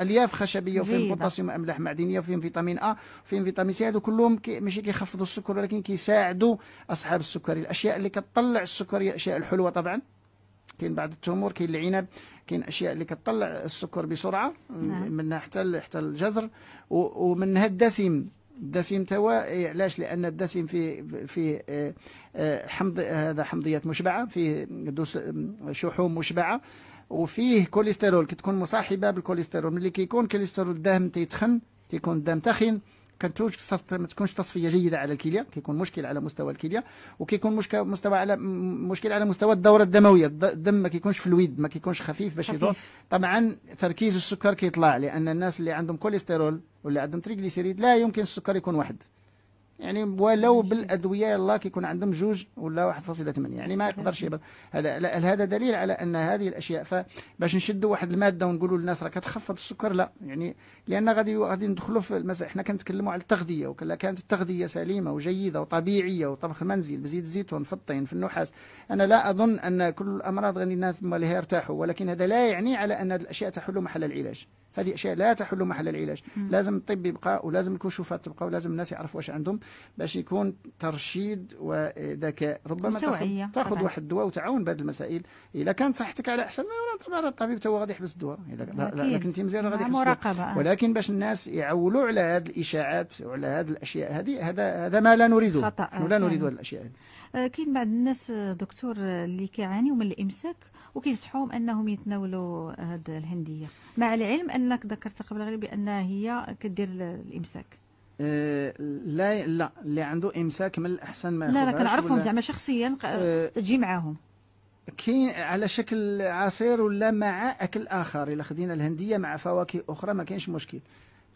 الياف خشبيه وفيهم بوتاسيوم املاح معدنيه وفيهم فيتامين ا وفيهم فيتامين سي هادو كلهم كي ماشي كيخفضوا السكر ولكن كيساعدوا اصحاب السكري الاشياء اللي كتطلع السكر هي الاشياء الحلوه طبعا كاين بعض التمور كاين العنب كاين اشياء اللي كتطلع السكر بسرعه نعم. منها حتى حتى الجزر ومنها الدسم الدسم توا إيه، علاش لان الدسم في في إيه، إيه، حمض هذا حمضيات مشبعه فيه شحوم مشبعه وفيه كوليسترول كتكون مصاحبه بالكوليسترول ملي كيكون كوليسترول الدم تيتخن تيكون الدم تخن كتوج ما تكونش تصفيه جيده على الكليه كيكون مشكل على مستوى الكليه وكيكون مشكل مستوى على مشكل على مستوى الدوره الدمويه الدم ما كيكونش فلويد ما كيكونش خفيف باش يدور طبعا تركيز السكر كيطلع لان الناس اللي عندهم كوليسترول واللي عندهم تريغليسيريد لا يمكن السكر يكون واحد يعني ولو بالادويه يلاه كيكون عندهم جوج ولا 1.8 يعني ما يقدرش هذا هذا دليل على ان هذه الاشياء فباش نشدوا واحد الماده ونقولوا للناس راه كتخفض السكر لا يعني لان غادي غادي ندخلوا في المسألة احنا كنتكلموا على التغذيه وكلا كانت التغذيه سليمه وجيده وطبيعيه وطبخ المنزل بزيت الزيتون في الطين في النحاس انا لا اظن ان كل الامراض غادي الناس مالها يرتاحوا ولكن هذا لا يعني على ان هذه الاشياء تحل محل العلاج هذه أشياء لا تحل محل العلاج مم. لازم الطب يبقى ولازم الكشوفات تبقى ولازم الناس يعرفوا واش عندهم باش يكون ترشيد وذكاء ربما تاخذ أيوة، واحد الدواء وتعاون بهذه المسائل إذا كانت صحتك على احسن ما طبعا الطبيب تو غادي يحبس الدواء لكن انت مزيان غادي آه. ولكن باش الناس يعولوا على هذه الاشاعات وعلى هذه الاشياء هذه هذا هذا ما لا نريده خطأ لا نريد هذه الاشياء آه، كاين بعض الناس آه، دكتور اللي كيعانيوا من الامساك وكينصحوهم انهم يتناولوا هاد الهنديه مع العلم انك ذكرت قبل غير بان هي كدير الامساك آه، لا لا اللي عنده امساك من الاحسن ما لا لا كنعرفهم زعما شخصيا آه، تجي معاهم كاين على شكل عصير ولا مع اكل اخر الا خدينا الهنديه مع فواكه اخرى ما كاينش مشكل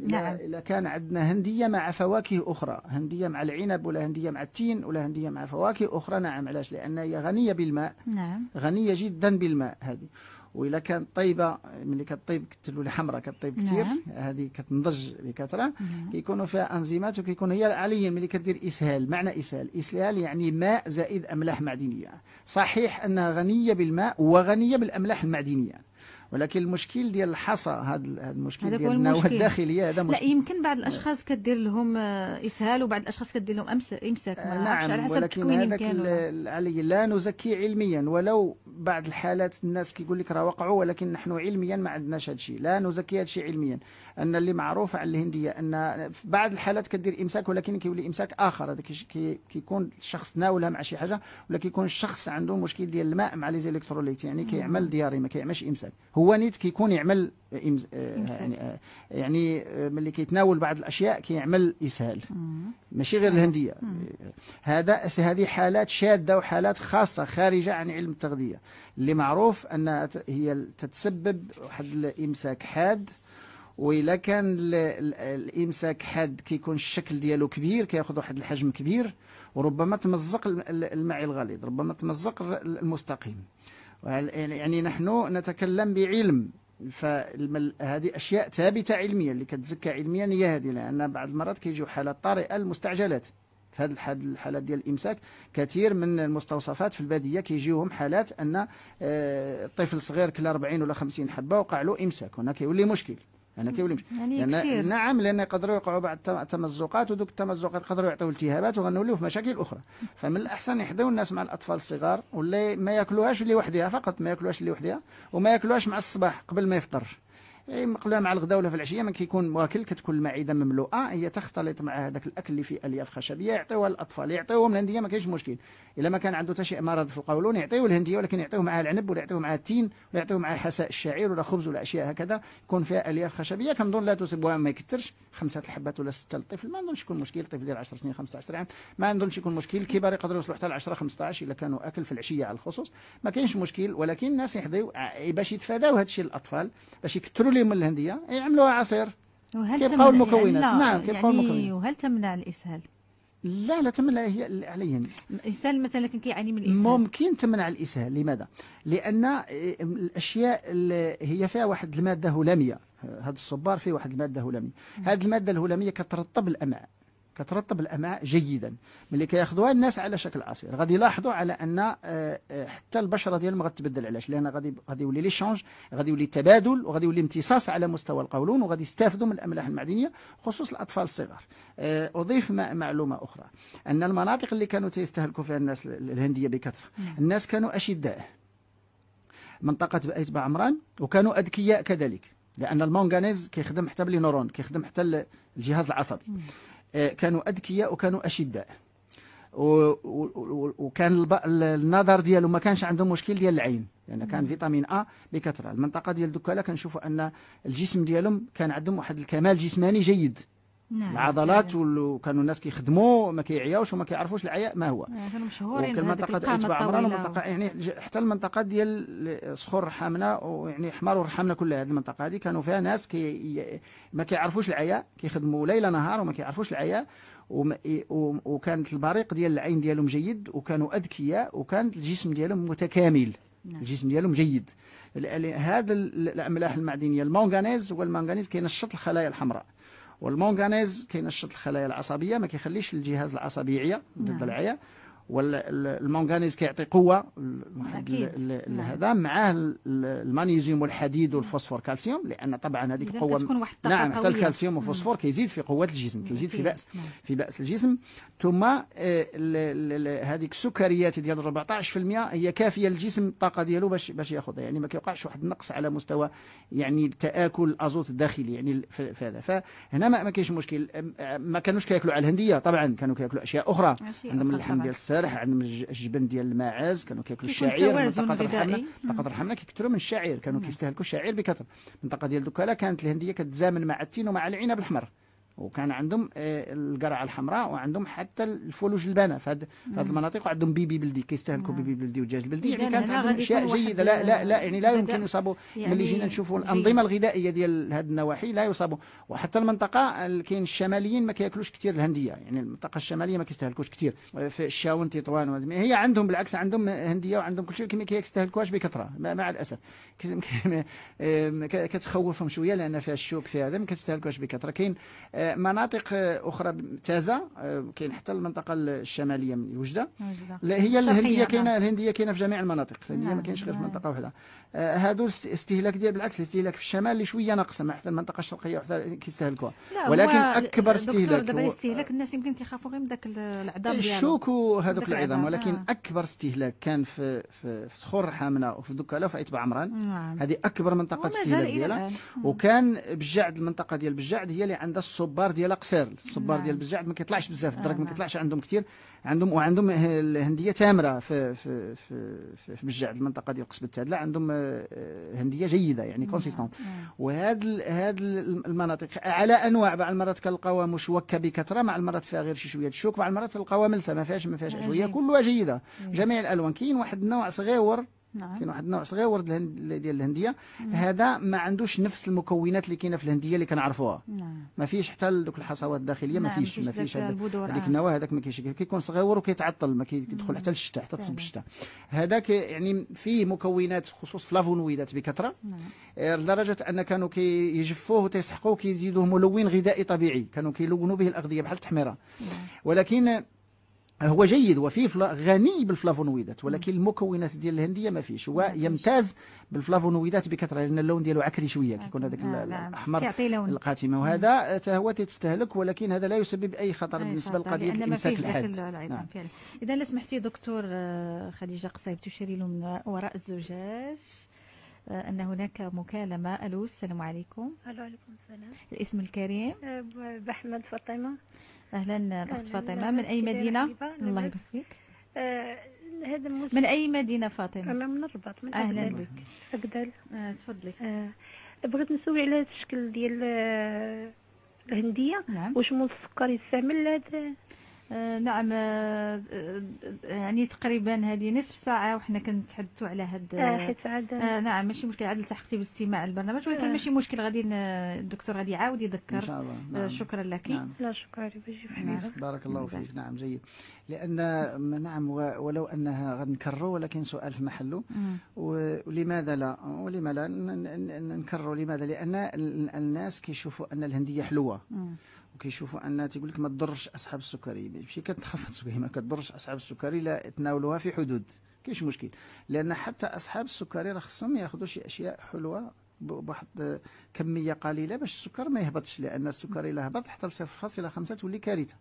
نعم. إذا كان عندنا هندية مع فواكه أخرى هندية مع العنب ولا هندية مع التين ولا هندية مع فواكه أخرى نعم علاش لأن هي غنية بالماء نعم. غنية جدا بالماء هذه وإلا كانت طيبة ملي كطيب كتلو الحمراء كطيب كثير نعم. هذه كتنضج بكثرة نعم. كيكونوا فيها أنزيمات وكيكون هي عاليا ملي كدير إسهال معنى إسهال إسهال يعني ماء زائد أملاح معدنية صحيح أنها غنية بالماء وغنية بالأملاح المعدنية ولكن المشكل ديال الحصى هذا المشكل ديال النواه الداخليه هذا مشكل لا يمكن بعض الاشخاص كدير لهم آه، اسهال وبعض الاشخاص كدير لهم امساك ما آه، نعم على حسب ولكن هذاك علي لا نزكي علميا ولو بعض الحالات الناس كيقول لك راه وقعوا ولكن نحن علميا ما عندناش هذا الشيء لا نزكي هذا الشيء علميا ان اللي معروف على الهنديه ان في بعض الحالات كدير امساك ولكن كيولي امساك اخر هذاك كيكون الشخص ناولها مع شي حاجه ولا كيكون الشخص عنده مشكل ديال الماء مع ليزيليكتروليت يعني كيعمل دياري ما كيعملش امساك هو هو نيت كيكون يعمل آه، يعني آه، يعني آه، ملي كيتناول بعض الاشياء كيعمل اسهال ماشي غير الهنديه هذا هذه حالات شاده وحالات خاصه خارجه عن علم التغذيه اللي معروف انها هي تتسبب واحد الامساك حاد وإلا كان الإمساك حاد كيكون الشكل ديالو كبير كياخذ واحد الحجم كبير وربما تمزق المعي الغليظ ربما تمزق المستقيم يعني نحن نتكلم بعلم فهذه اشياء ثابته علميا اللي كتزكى علميا هي هذه لان بعض المرات كيجيو حالات طارئه المستعجلات في هذه الحالات ديال الامساك كثير من المستوصفات في الباديه كيجيوهم حالات ان الطفل آه، صغير كلا 40 ولا 50 حبه وقع له امساك هنا كيولي مشكل انا كيف نمشي يعني لأن نعم لان يقدروا يقعوا بعض التمزقات ودوك التمزقات يقدروا يعطيو التهابات وغنوليو في مشاكل اخرى فمن الاحسن يحضيو الناس مع الاطفال الصغار واللي ما ياكلوهاش اللي وحدها فقط ما ياكلوهاش اللي وحدها وما ياكلوهاش مع الصباح قبل ما يفطر مقله مع الغداء ولا في العشيه من كيكون واكل كتكون المعده مملوءه هي تختلط مع هذاك الاكل اللي فيه الياف خشبيه يعطيوها للاطفال يعطيوهم الهنديه ما كاينش مشكل الا ما كان عنده حتى شي مرض في القولون يعطيوه الهنديه ولكن يعطيوه معها العنب ولا يعطيوه معها التين ولا يعطيوه معها حساء الشعير ولا خبز ولا اشياء هكذا يكون فيها الياف خشبيه كنظن لا تسبها ما يكثرش خمسه الحبات ولا سته للطفل ما نظنش يكون مشكل الطفل ديال 10 سنين 15 عام ما نظنش يكون مشكل الكبار يقدروا يوصلوا حتى ل 10 15 الا كانوا اكل في العشيه على الخصوص ما كاينش مشكل ولكن الناس يحضيو آه، باش يتفاداو هذا الشيء باش يكثروا من الهندية يعملوها إيه، عصير وهل كيبقاو المكونات يعني نعم كيبقاو يعني المكونات وهل تمنع الإسهال؟ لا لا تمنع هي عليا الإسهال مثلا كان كيعاني من الإسهال ممكن تمنع الإسهال لماذا؟ لأن آه، الأشياء اللي هي فيها واحد المادة هلامية هذا الصبار فيه واحد المادة هلامية هذه المادة الهلامية كترطب الأمعاء كترطب الامعاء جيدا ملي كياخذوها الناس على شكل عصير غادي يلاحظوا على أن آه، آه، حتى البشرة ديالهم غتبدل علاش لأن غادي غادي يولي لي شونج غادي يولي تبادل وغادي يولي امتصاص على مستوى القولون وغادي يستافدوا من الأملاح المعدنية خصوص الأطفال الصغار آه، أضيف معلومة أخرى أن المناطق اللي كانوا تيستهلكوا فيها الناس الهندية بكثرة نعم. الناس كانوا أشداء منطقة بيت بعمران وكانوا أذكياء كذلك لأن المونغانيز كيخدم حتى بلي نورون كيخدم حتى الجهاز العصبي نعم. كانوا أذكياء وكانوا أشداء وكان النظر ديالو ما كانش عنده مشكل ديال العين لان يعني كان فيتامين ا بكثره المنطقه ديال دوكالا كنشوفوا ان الجسم ديالهم كان عندهم واحد الكمال جسماني جيد نعم العضلات وكانوا الناس كيخدموا ما كيعياوش وما كيعرفوش العياء ما هو كانوا نعم، مشهورين المنطقه عمران ومنطقه يعني حتى المنطقه ديال صخور رحامنا ويعني حمار ورحامنا كلها هذه المنطقه هذه كانوا فيها ناس كي ما كيعرفوش العياء كيخدموا ليل نهار وما كيعرفوش العياء وكانت البريق ديال العين ديالهم جيد وكانوا اذكياء وكان الجسم ديالهم متكامل نعم. الجسم ديالهم جيد هذا الاملاح المعدنيه المانغانيز والمانغانيز كينشط الخلايا الحمراء والمونغانيز كينشط الخلايا العصبية ما كيخليش الجهاز العصبي يعيا ضد نعم. العيا والمنغنيز كيعطي قوه نعم. لهذا معاه المغنيزيوم والحديد والفوسفور كالسيوم لان طبعا هذيك القوه نعم حتى الكالسيوم والفوسفور كيزيد في قوه الجسم كيزيد في بأس في بأس الجسم ثم آه، هذيك السكريات ديال 14% هي كافيه للجسم الطاقه ديالو باش باش ياخذها يعني ما كيوقعش واحد النقص على مستوى يعني تاكل الازوت الداخلي يعني في هذا فهنا ما كاينش مشكل ما كانوش كياكلوا على الهنديه طبعا كانوا كياكلوا اشياء اخرى عندهم اللحم ديال التسارح عندهم الجبن ديال الماعز كانوا كياكلوا الشعير منطقه الرحمنه منطقه الرحمنه كيكثروا من الشعير كانوا نعم. كيستهلكوا الشعير بكثره المنطقه ديال دوكالا كانت الهنديه كتزامن مع التين ومع العنب الاحمر وكان عندهم آه، القرعه الحمراء وعندهم حتى الفولوج البنا في هذه نعم. المناطق وعندهم بيبي بلدي كيستهلكوا بيبي نعم. بلدي والدجاج البلدي يعني كانت عندهم اشياء جيده لا لا لا يعني لا يمكن يصابوا يعني ملي جينا نشوفوا الانظمه الغذائيه ديال هذه النواحي لا يصابوا وحتى المنطقه كاين الشماليين ما كياكلوش كثير الهنديه يعني المنطقه الشماليه ما كيستهلكوش كثير في الشاون تطوان هي عندهم بالعكس عندهم هنديه وعندهم كل شيء ما كيستهلكوهاش بكثره مع الاسف كتخوفهم شويه لان فيها الشوك فيها هذا ما كتستهلكوهاش بكثره كاين آه، مناطق اخرى تازه آه، كاين حتى المنطقه الشماليه من وجده هي الهنديه نعم. كاينه الهنديه كاينه في جميع المناطق الهنديه ما نعم، كاينش غير في نعم. منطقه واحده آه، هادو الاستهلاك ديال بالعكس الاستهلاك في الشمال اللي شويه ناقصه حتى المنطقه الشرقيه وحده كيستهلكوها ولكن اكبر استهلاك دابا الاستهلاك الناس يمكن كيخافوا غير من ذاك العظام الشوك وهذوك العظام ولكن آه. اكبر استهلاك كان في في, في صخور حامنه وفي دكاله وفي عتبه عمران هذه اكبر منطقه استهلاك ديالها وكان بجعد المنطقه ديال بجعد هي اللي عندها الصب الصبار ديالها قصير الصبار ديال نعم. بجعد ما كيطلعش بزاف الدرك ما آه. كيطلعش عندهم كثير عندهم وعندهم الهنديه تامره في في في, بجعد المنطقه ديال قصبه التادله عندهم آه، هنديه جيده يعني كونسيستونت وهذا هذا المناطق على انواع بعض المرات كنلقاوها مشوكه بكثره مع المرات فيها غير شي شويه الشوك مع المرات تلقاوها ملسه ما فيهاش ما فيهاش شويه كلها جيده جميع الالوان كاين واحد النوع صغير نعم. كاين واحد النوع صغير ورد الهند... ديال الهنديه مم. هذا ما عندوش نفس المكونات اللي كاينه في الهنديه اللي كنعرفوها نعم. ما فيش حتى دوك الحصوات الداخليه ما نعم، فيش ما فيش هذيك النواه هذاك ما كاينش كيكون صغيور وكيتعطل ما كيدخل حتى للشتاء حتى تصب الشتاء هذاك يعني فيه مكونات خصوص فلافونويدات بكثره نعم. آه، لدرجه ان كانوا كيجفوه وتيسحقوه كيزيدوه ملون غذائي طبيعي كانوا كيلونوا به الاغذيه بحال التحميره نعم. ولكن هو جيد وفيه فلا غني بالفلافونويدات ولكن المكونات ديال الهنديه ما فيش هو يمتاز بالفلافونويدات بكثره لان اللون ديالو عكري شويه كيكون هذاك الاحمر القاتمه وهذا هو تستهلك ولكن هذا لا يسبب اي خطر بالنسبه لقضيه الامساك الحاد نعم. اذا لسمحتي سمحتي دكتور آه، خديجه قصيب تشيري له من وراء الزجاج آه، أن هناك مكالمة ألو السلام عليكم ألو عليكم السلام الاسم الكريم أه، بحمد فاطمة أهلا أخت فاطمة من أي مدينة؟ الله يبارك فيك آه، هذا من أي مدينة فاطمة؟ أنا من الرباط من أهلا بك أقدر آه، تفضلي آه، بغيت نسوي على الشكل ديال الهندية نعم واش مول السكر يستعمل هذا نعم آه، آه، آه، يعني تقريبا هذه نصف ساعه وحنا كنتحدثوا على هاد آه نعم ماشي مشكل عاد التحقتي بالاستماع للبرنامج ولكن ماشي مشكل غادي الدكتور غادي يعاود يذكر ان شاء الله نعم. شكرا لك نعم. لا شكرا نعم. بارك الله فيك نعم, نعم، جيد لان نعم ولو انها غنكرروا ولكن سؤال في محله ولماذا لا ولما لا نكرروا لماذا لان الناس كيشوفوا ان الهنديه حلوه كيشوفوا انها تيقول لك ما تضرش اصحاب السكري ماشي كتخفض السكري ما كتضرش اصحاب السكري لا تناولوها في حدود كاينش مشكل لان حتى اصحاب السكري راه خصهم ياخذوا شي اشياء حلوه بواحد كميه قليله باش السكر ما يهبطش لان السكر الا هبط حتى ل 0.5 تولي كارثه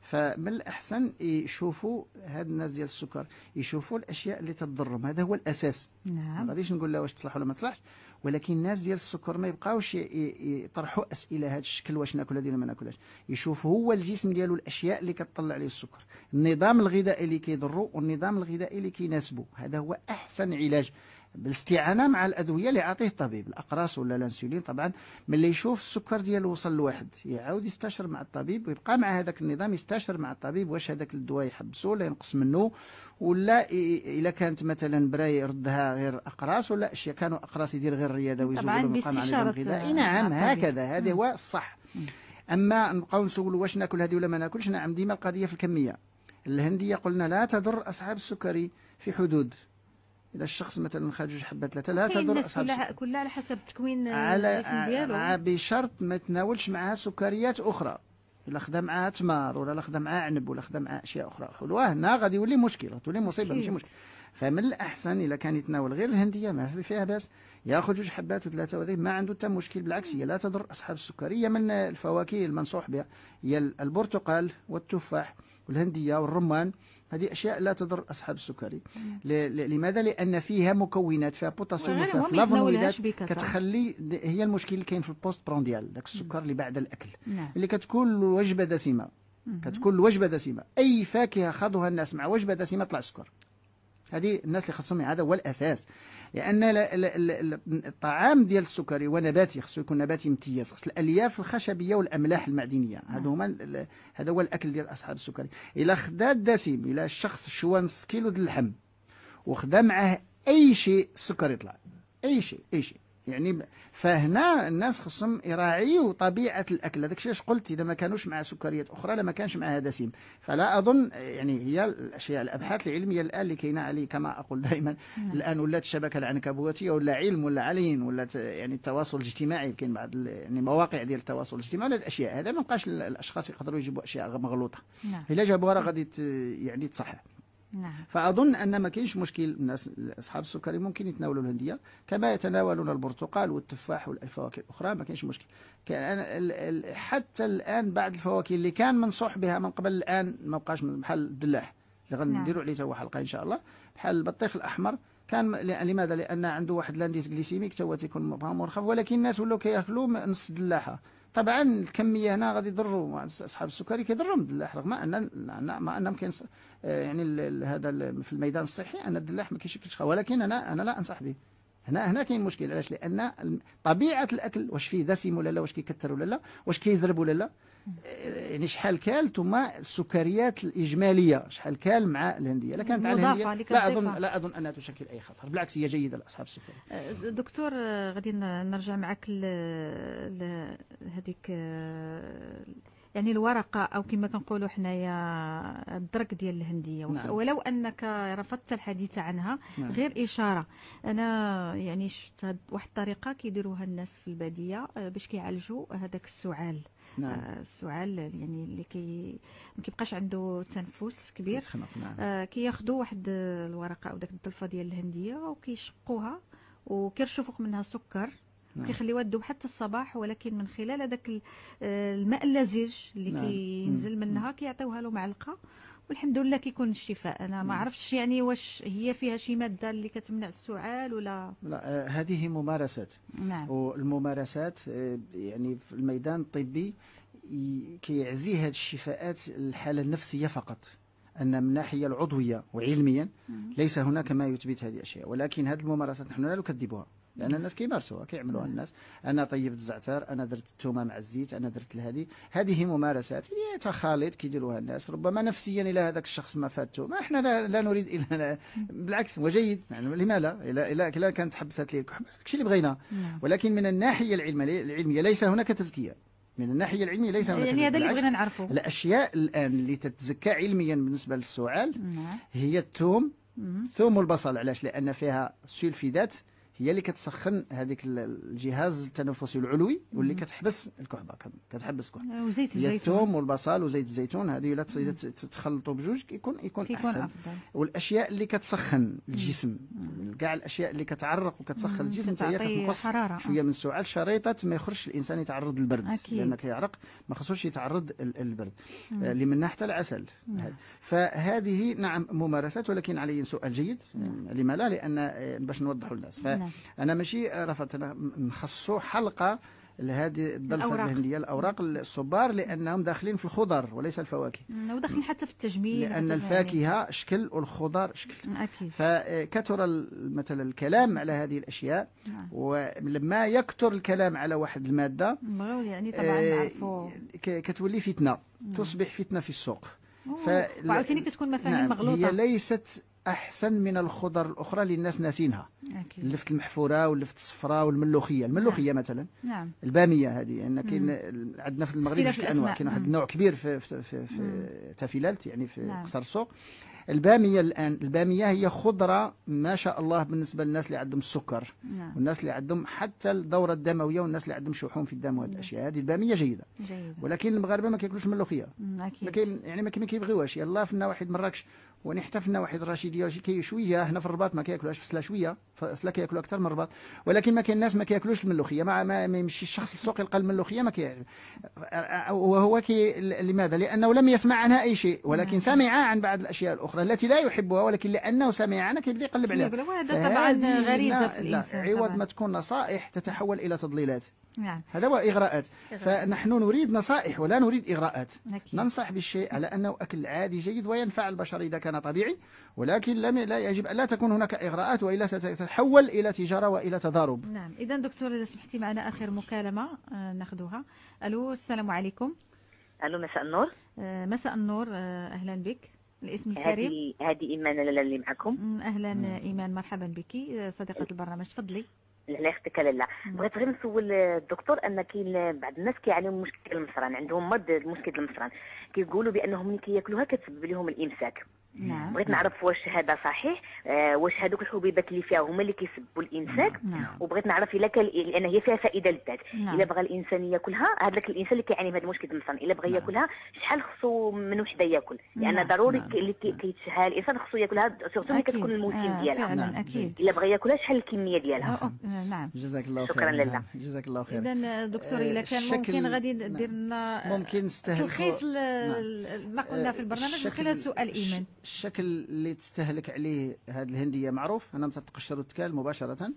فمن الاحسن يشوفوا هاد الناس ديال السكر يشوفوا الاشياء اللي تضرهم هذا هو الاساس نعم ما غاديش نقول لا واش تصلح ولا ما تصلحش ولكن الناس ديال السكر ما يبقاوش يطرحوا اسئله هذا الشكل واش ناكل هذه ولا ما ناكلهاش يشوف هو الجسم ديالو الاشياء اللي كتطلع عليه السكر النظام الغذائي اللي كيضرو والنظام الغذائي اللي كيناسبه هذا هو احسن علاج بالاستعانة مع الأدوية اللي عاطيه الطبيب الأقراص ولا الأنسولين طبعا ملي يشوف السكر ديالو وصل لواحد يعاود يستشر مع الطبيب ويبقى مع هذاك النظام يستشر مع الطبيب واش هذاك الدواء يحبسه ولا ينقص منه ولا إلا كانت مثلا براي يردها غير أقراص ولا أشياء كانوا أقراص يدير غير الرياضة ويزولوا طبعا باستشارة نعم هكذا هذا هو الصح اما نبقاو نسولوا واش ناكل هذه ولا ما ناكلش نعم ديما القضيه في الكميه الهنديه قلنا لا تضر اصحاب السكري في حدود إذا الشخص مثلا خرج جوج حبات ثلاثة لا تضر أصحاب كلها كلها على حسب تكوين الجسم ديالو آه، بشرط ما تناولش معها سكريات أخرى إلا خدا معها تمار ولا خدا معها عنب ولا خدا معها أشياء أخرى حلوة هنا غادي يولي مشكل غتولي مصيبة ماشي مشكل فمن الأحسن إلا كان يتناول غير الهندية ما فيها باس ياخذ جوج حبات وثلاثة وهذه ما عنده حتى مشكل بالعكس هي لا تضر أصحاب السكري من الفواكه المنصوح بها هي البرتقال والتفاح والهندية والرمان هذه أشياء لا تضر أصحاب السكري ل- لماذا؟ لأن فيها مكونات فيها بوتاسيوم وفيها فلافونويدات كتخلي هي المشكل اللي كاين في البوست برونديال داك السكر اللي بعد الأكل نعم. اللي كتكون الوجبة دسمة كتكون الوجبة دسمة أي فاكهة خاضوها الناس مع وجبة دسمة طلع السكر هذه الناس اللي خصهم هذا هو الاساس لان الطعام ديال السكري ونباتي خصو يكون نباتي امتياز خص الالياف الخشبيه والاملاح المعدنيه هذو هما هذا هو الاكل ديال اصحاب السكري الا خدا الدسم الا الشخص شوى نص كيلو ديال اللحم وخدا معاه اي شيء السكر يطلع اي شيء اي شيء يعني فهنا الناس خصهم يراعيوا طبيعه الاكل هذاك الشيء اش قلت اذا ما كانوش مع سكريات اخرى لما كانش مع هذا سيم فلا اظن يعني هي الاشياء الابحاث العلميه الان اللي كاينه عليه كما اقول دائما نعم. الان ولات الشبكه العنكبوتيه ولا علم ولا علين ولا يعني التواصل الاجتماعي كاين بعض يعني مواقع ديال التواصل الاجتماعي ولا الاشياء هذا ما بقاش الاشخاص يقدروا يجيبوا اشياء مغلوطه نعم. الا جابوها راه غادي يعني تصحح نعم. فأظن أن ما كاينش مشكل الناس أصحاب السكري ممكن يتناولوا الهندية كما يتناولون البرتقال والتفاح والفواكه الأخرى ما كاينش مشكل كان حتى الآن بعض الفواكه اللي كان منصوح بها من قبل الآن ما بقاش بحال الدلاح اللي غنديروا نعم. عليه توا حلقة إن شاء الله بحال البطيخ الأحمر كان لماذا لأن عنده واحد لانديس جليسيميك توا تيكون مرخف ولكن الناس ولاو كياكلوا نص الدلاحة طبعا الكميه هنا غادي يضروا اصحاب السكري كيضروا من الدلاح رغم ان مع انهم كاين آه، يعني هذا في الميدان الصحي أن الدلاح ما كيشكلش ولكن أنا أنا لا أنصح به هنا هنا كاين مشكل علاش لان طبيعه الاكل واش فيه دسم ولا لا واش كيكثر ولا لا واش كيزرب ولا لا آه، يعني شحال كال ثم السكريات الاجماليه شحال كال مع الهنديه لكن كانت على الهنديه لا اظن لا اظن انها تشكل اي خطر بالعكس هي جيده لاصحاب السكري آه، دكتور غادي نرجع معك لهذيك يعني الورقه او كما كنقولوا حنايا الدرك ديال الهنديه نعم. ولو انك رفضت الحديث عنها نعم. غير اشاره انا يعني شفت واحد الطريقه كيديروها الناس في الباديه آه، باش كيعالجوا هذاك السعال نعم. آه السعال يعني اللي كي ما كيبقاش عنده تنفس كبير نعم. آه كياخذوا واحد الورقه او داك الضلفه ديال الهنديه وكيشقوها وكيرشوا فوق منها سكر نعم. كيخليوها تذوب حتى الصباح ولكن من خلال هذاك آه، الماء اللزج اللي نعم. كينزل منها كيعطيوها له معلقه والحمد لله كيكون الشفاء انا ما عرفتش يعني واش هي فيها شي ماده اللي كتمنع السعال ولا لا آه، هذه ممارسات نعم والممارسات آه، يعني في الميدان الطبي كيعزي هذه الشفاءات الحاله النفسيه فقط ان من الناحيه العضويه وعلميا ليس هناك ما يثبت هذه الاشياء ولكن هذه الممارسات نحن لا نكذبها لان الناس كيمارسوها كيعملوها الناس انا طيبت الزعتر انا درت التومه مع الزيت انا درت الهدي هذه ممارسات هي تخاليط كيديروها الناس ربما نفسيا الى هذاك الشخص ما فاته ما احنا لا, لا نريد الا بالعكس جيد يعني لماذا لا الا الا, إلا كانت لي لك داكشي اللي بغينا نعم. ولكن من الناحيه العلميه ليس هناك تزكيه من الناحيه العلميه ليس هناك يعني هذا اللي بغينا نعرفه الاشياء الان اللي تتزكى علميا بالنسبه للسعال نعم. هي الثوم الثوم والبصل علاش لان فيها سلفيدات هي اللي كتسخن هذيك الجهاز التنفسي العلوي واللي كتحبس الكحبه كتحبس الكحبه آه، وزيت الزيتون الثوم والبصل وزيت الزيتون هذه الا تخلطوا بجوج كيكون يكون كيكون احسن أفضل. والاشياء اللي كتسخن الجسم كاع الاشياء اللي كتعرق وكتسخن الجسم هي كتنقص شويه من السعال شريطه ما يخرجش الانسان يتعرض للبرد أكيد. لان كيعرق ما خصوش يتعرض للبرد اللي آه، منها حتى العسل فهذه نعم ممارسات ولكن علي سؤال جيد نعم. لما لا لان آه، باش نوضحوا للناس ف نعم. انا ماشي آه، رفضت انا نخصصوا حلقه لهذه الضلفه الهنديه الاوراق الصبار لانهم داخلين في الخضر وليس الفواكه وداخلين حتى في التجميل لان الفاكهه يعني. شكل والخضر شكل اكيد فكثر آه، مثلا الكلام على هذه الاشياء نعم. ولما يكثر الكلام على واحد الماده يعني آه، طبعا آه كتولي فتنه نعم. تصبح فتنه في السوق ف... وعاوتاني كتكون مفاهيم نعم مغلوطه هي ليست احسن من الخضر الاخرى اللي الناس ناسينها أكيد. اللفت المحفوره واللفت الصفراء والملوخيه الملوخيه نعم. مثلا نعم. الباميه هذه يعني كاين عندنا في المغرب بجوج انواع كاين واحد النوع كبير في في في, في تافيلالت يعني في نعم. قصر السوق الباميه الان الباميه هي خضره ما شاء الله بالنسبه للناس اللي عندهم السكر نعم. والناس اللي عندهم حتى الدوره الدمويه والناس اللي عندهم شحوم في الدم وهذه الاشياء هذه الباميه جيده, جيدة. ولكن المغاربه ما كياكلوش الملوخيه ما كاين يعني ما كيبغيوهاش يلاه في نواحي مراكش ونحتفنا واحد الرشيديه شي شويه هنا في الرباط ما كياكلوهاش في سلا شويه فسلا كياكلو اكثر من الرباط ولكن ما كاين الناس ما كياكلوش الملوخيه ما, ما يمشي الشخص السوق يلقى الملوخيه ما كي وهو كي لماذا لانه لم يسمع عنها اي شيء ولكن نعم. سمع عن بعض الاشياء الاخرى التي لا يحبها ولكن لانه سمع عنها كيبدا يقلب عليها هذا طبعا غريزه في الانسان عوض ما تكون نصائح تتحول الى تضليلات نعم. هذا هو إغراءات إغراء. فنحن نريد نصائح ولا نريد إغراءات نكي. ننصح بالشيء على أنه أكل عادي جيد وينفع البشر إذا كان طبيعي ولكن لم لا يجب أن لا تكون هناك إغراءات وإلا ستتحول إلى تجارة وإلى تضارب نعم إذا دكتور إذا سمحتي معنا آخر مكالمة آه، ناخذها ألو السلام عليكم ألو مساء النور آه، مساء النور آه، أهلا بك الاسم الكريم هذه إيمان اللي معكم أهلا نعم. إيمان مرحبا بك صديقة البرنامج تفضلي يعني الله يخطيك لله بغيت غير نسول الدكتور ان كاين بعض الناس كيعانيو من مشكل المصران عندهم مرض مشكل المصران كيقولوا بانهم ملي كياكلوها كتسبب لهم الامساك نعم بغيت نعرف واش هذا صحيح آه، واش هذوك الحبيبات اللي فيها هما اللي كيسبوا الانسان نعم. نعم. وبغيت نعرف الا كان لان هي فيها فائده للذات نعم. الا بغى الانسان ياكلها هذاك الانسان اللي كيعاني من هذا المشكل مثلا الا بغى نعم. ياكلها شحال خصو من وحده ياكل لان نعم. ضروري نعم. اللي نعم. كيتشها الانسان خصو ياكلها سيرتو ملي كتكون الموسم آه، ديالها نعم. اكيد الا بغى ياكلها شحال الكميه ديالها آه، نعم جزاك الله خير شكرا لله جزاك الله خير اذا دكتور الا كان ممكن غادي دير لنا ممكن تلخيص ما قلنا في البرنامج من خلال سؤال ايمان الشكل اللي تستهلك عليه هذه الهندية معروف انا متقشر التكال مباشرة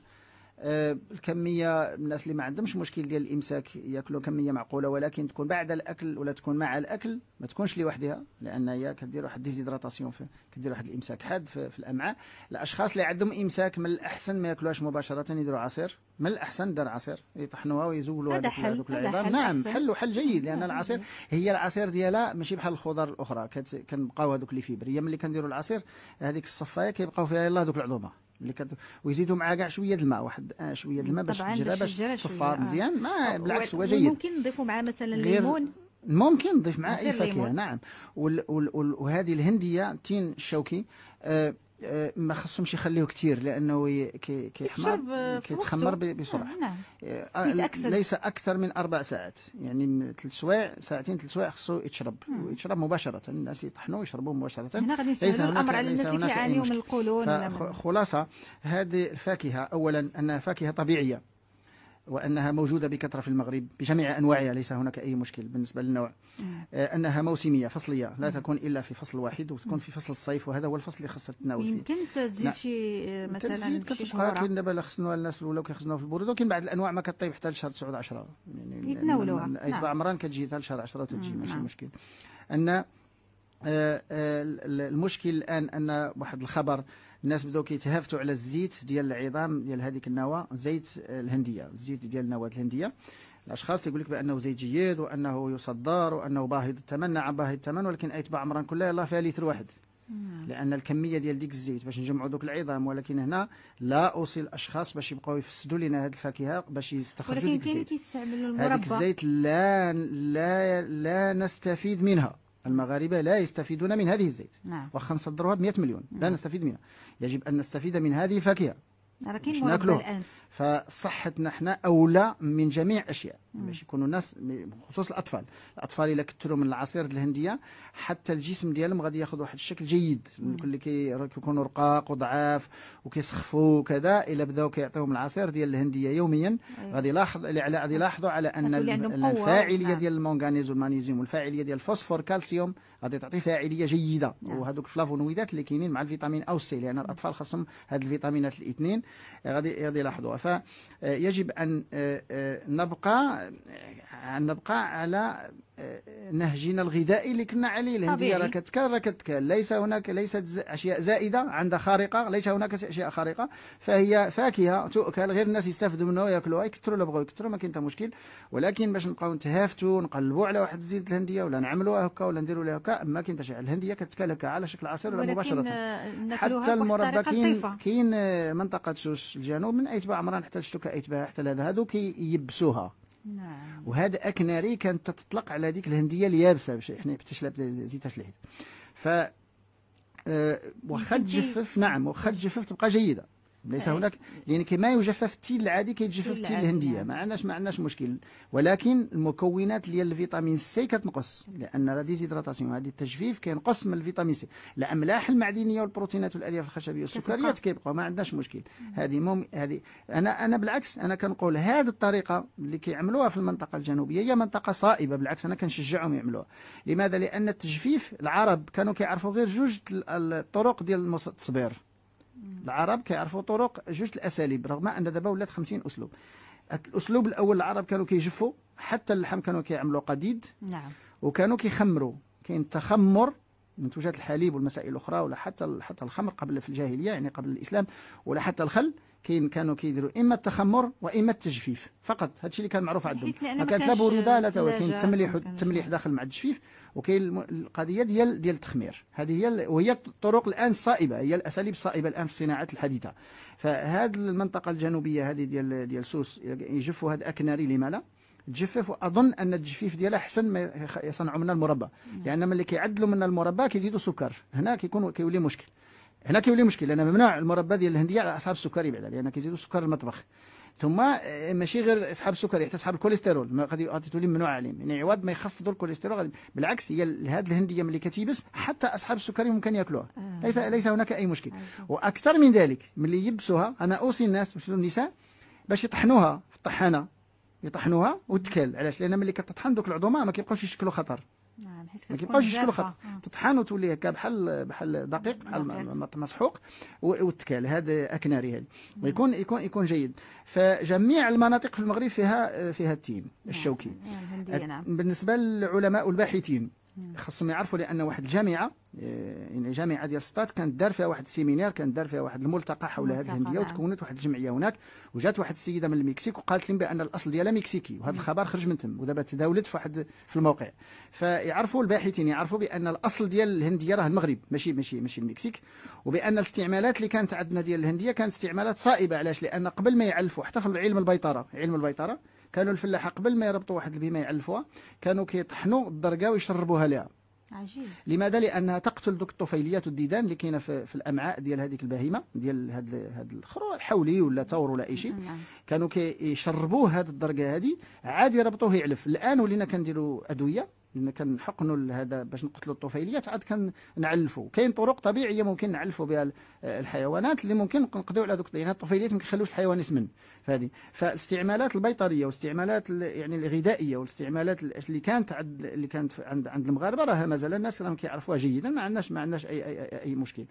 آه، الكميه الناس اللي ما عندهمش مشكل ديال الامساك ياكلوا كميه معقوله ولكن تكون بعد الاكل ولا تكون مع الاكل ما تكونش لوحدها لان هي كدير واحد ديزيدراتاسيون كدير واحد الامساك حاد في, في الامعاء الاشخاص اللي عندهم امساك من الاحسن ما ياكلوهاش مباشره يديروا عصير من الاحسن دار عصير يطحنوها ويزولوها هذا حل العظام نعم حل وحل جيد لان العصير هي العصير ديالها ماشي بحال الخضر الاخرى كنبقاو هذوك لي فيبر هي ملي كنديروا العصير هذيك الصفايه كيبقاو فيها يلاه هذوك العظومه اللي كد... ويزيدوا معاه كاع شويه الماء واحد آه شويه الماء باش تجرى باش تصفر آه. مزيان ما بالعكس هو جيد ممكن نضيفوا معاه مثلا ليمون ممكن نضيف معاه اي فاكهه نعم وال... وال... وال... وهذه الهنديه تين الشوكي آه ما خصهمش يخليوه كثير لانه كيحمر آه، كيتخمر آه، بسرعه نعم. آه، ليس اكثر من اربع ساعات يعني ثلاث سوايع ساعتين ثلاث سوايع خصو يتشرب ويتشرب مباشره الناس يطحنوا يشربوه مباشره هنا غادي ليس الامر على الناس اللي كيعانيو من القولون خلاصه هذه الفاكهه اولا انها فاكهه طبيعيه وأنها موجودة بكثرة في المغرب بجميع أنواعها ليس هناك أي مشكل بالنسبة للنوع آه. آه، أنها موسمية فصلية لا آه. تكون إلا في فصل واحد وتكون في فصل الصيف وهذا هو الفصل اللي خاصها تتناول فيه يمكن تزيد شي مثلا تزيد كتبقى كاين دابا خصنا الناس الاولى وكيخزنوها في البرود ولكن بعض الانواع ما كطيب حتى لشهر 9 و 10 يعني يتناولوها نعم. الايس عمران كتجي حتى لشهر 10 تجي نعم، ماشي نعم. مشكل ان المشكل الان ان واحد الخبر الناس بداو كيتهافتوا على الزيت ديال العظام ديال هذيك النواه زيت الهنديه الزيت ديال النواه الهنديه الاشخاص تيقول لك بانه زيت جيد وانه يصدر وانه باهظ الثمن نعم باهظ الثمن ولكن اتباع عمرا كلها يلاه فيها لتر واحد نعم. لان الكميه ديال ديك الزيت باش نجمعوا دوك العظام ولكن هنا لا اوصي الاشخاص باش يبقاو يفسدوا لنا هذه الفاكهه باش يستخرجوا ديك الزيت ولكن كاين كيستعملوا المربى هذيك الزيت لا لا لا نستفيد منها المغاربة لا يستفيدون من هذه الزيت نعم. نصدروها ب 100 مليون نعم. لا نستفيد منها يجب أن نستفيد من هذه الفاكهة لكن مش الآن. فصحتنا احنا اولى من جميع اشياء باش يكونوا الناس بخصوص الاطفال الاطفال الا كثروا من العصير الهنديه حتى الجسم ديالهم غادي ياخذ واحد الشكل جيد اللي كيكونوا رقاق وضعاف وكيسخفوا وكذا الا بداو كيعطيوهم العصير ديال الهنديه يوميا غادي يلاحظ غادي يلاحظوا على ان الفاعليه ديال المونغانيز والمغنيزيوم والفاعليه ديال الفوسفور كالسيوم غادي تعطي فاعليه جيده نعم. وهذوك الفلافونويدات اللي كاينين مع الفيتامين او سي لان الاطفال خاصهم هاد الفيتامينات الاثنين غادي غادي يلاحظوها فيجب آه، أن آه، آه، نبقى أن نبقى على آه، نهجنا الغذائي اللي كنا عليه الهندية راه كتكال راه كتكال ليس هناك ليست أشياء زائدة عندها خارقة ليس هناك أشياء خارقة فهي فاكهة تؤكل غير الناس يستافدوا منها وياكلوها يكثروا اللي بغاو يكثروا ما كاين حتى مشكل ولكن باش نبقاو نتهافتوا نقلبوا على واحد الزيت الهندية ولا نعملوها هكا ولا نديروا لها هكا ما كاين حتى شيء الهندية كتكال هكا على شكل عصير ولا مباشرة آه، حتى المربى كاين كاين آه، منطقة سوس الجنوب من أيتباع عمران حتى لشتوكا أيتباع حتى هذا هادو كيبسوها نعم وهذا اكناري كانت تطلق على ديك الهنديه اليابسه باش احنا باش زيتها العيد ف آه، واخا تجفف نعم واخا تجفف تبقى جيده ليس هناك لان يعني كما يجفف التيل العادي كيتجفف التيل الهنديه نعم. ما عندناش ما عندناش مشكل ولكن المكونات ديال الفيتامين سي كتنقص لان لا ديزيدراتاسيون هذه التجفيف كينقص من الفيتامين سي الاملاح المعدنيه والبروتينات والالياف الخشبيه والسكريات كيبقوا ما عندناش مشكل هذه مم... هذه انا انا بالعكس انا كنقول هذه الطريقه اللي كيعملوها في المنطقه الجنوبيه هي منطقه صائبه بالعكس انا كنشجعهم يعملوها لماذا لان التجفيف العرب كانوا كيعرفوا غير جوج الطرق ديال التصبير العرب كيعرفوا طرق جوج الاساليب رغم ان دابا ولات 50 اسلوب الاسلوب الاول العرب كانوا كيجفوا حتى اللحم كانوا كيعملوا قديد نعم وكانوا كيخمروا كاين التخمر منتوجات الحليب والمسائل الاخرى ولا حتى حتى الخمر قبل في الجاهليه يعني قبل الاسلام ولا حتى الخل كاين كانوا كيديروا اما التخمر واما التجفيف فقط هادشي اللي كان معروف عندهم ما كانت لا بروده لا توا كاين التمليح التمليح داخل مع التجفيف وكاين القضيه ديال ديال التخمير هذه هي وهي الطرق الان الصائبه هي الاساليب الصائبه الان في الصناعات الحديثه فهذه المنطقه الجنوبيه هذه ديال ديال سوس يجفوا هذا اكناري لما لا تجفف واظن ان التجفيف ديالها احسن ما يصنعوا منها المربى نعم. لان ملي كيعدلوا منها المربى كيزيدوا سكر هنا كيكون كيولي مشكل هنا كيولي مشكل لأن ممنوع المربى ديال الهندية على أصحاب السكري بعدا لأن كيزيدوا السكر المطبخ ثم آه، ماشي غير اصحاب السكري حتى اصحاب الكوليسترول ما غادي تولي ممنوع عليهم يعني عوض ما يخفضوا الكوليسترول غادي بالعكس هي هذه الهنديه ملي كتيبس حتى اصحاب السكري ممكن ياكلوها آه. ليس ليس هناك اي مشكل آه. واكثر من ذلك ملي يبسوها انا اوصي الناس النساء باش يطحنوها في الطحانه يطحنوها وتكال علاش لان ملي كتطحن دوك العظمه ما كيبقاوش يشكلوا خطر نعم ما كيبقاوش يشكلوا خط تطحن وتولي هكا بحال بحال دقيق بحال مسحوق والتكال هذا اكناري هذا ويكون نعم. يكون يكون جيد فجميع المناطق في المغرب فيها فيها التين نعم، الشوكي نعم،, نعم. بالنسبه للعلماء والباحثين خصهم يعرفوا لان واحد الجامعه آه، يعني جامعه ديال السطات كانت دار فيها واحد السيمينار كانت دار فيها واحد الملتقى حول هذه الهنديه نعم. وتكونت واحد الجمعيه هناك وجات واحد السيده من المكسيك وقالت لهم بان الاصل ديالها مكسيكي وهذا الخبر خرج من تم ودابا تداولت في واحد في الموقع فيعرفوا الباحثين يعرفوا بان الاصل ديال الهنديه راه المغرب ماشي ماشي ماشي المكسيك وبان الاستعمالات اللي كانت عندنا ديال الهنديه كانت استعمالات صائبه علاش لان قبل ما يعلفوا حتى في علم البيطره علم البيطره كانوا الفلاحه قبل ما يربطوا واحد البهيمه يعلفوها كانوا كيطحنوا الدرقه ويشربوها لها عجيب لماذا لانها تقتل دوك الطفيليات والديدان اللي كاينه في, في الامعاء ديال هذيك البهيمه ديال هذا هذا الخرو الحولي ولا ثور ولا اي شيء نعم. كانوا كيشربوا هذه الدرقه هذه عاد يربطوه يعلف الان ولينا كنديروا ادويه لان كنحقنوا هذا باش نقتلوا الطفيليات عاد كنعلفوا كاين طرق طبيعيه ممكن نعلفوا بها الحيوانات اللي ممكن نقضيو على ذوك يعني الطفيليات ما كيخلوش الحيوان يسمن فهذه فالاستعمالات البيطريه والاستعمالات يعني الغذائيه والاستعمالات اللي كانت عند اللي كانت عند عند المغاربه راها مازال الناس راهم كيعرفوها جيدا ما عندناش ما عندناش اي اي, أي, أي مشكل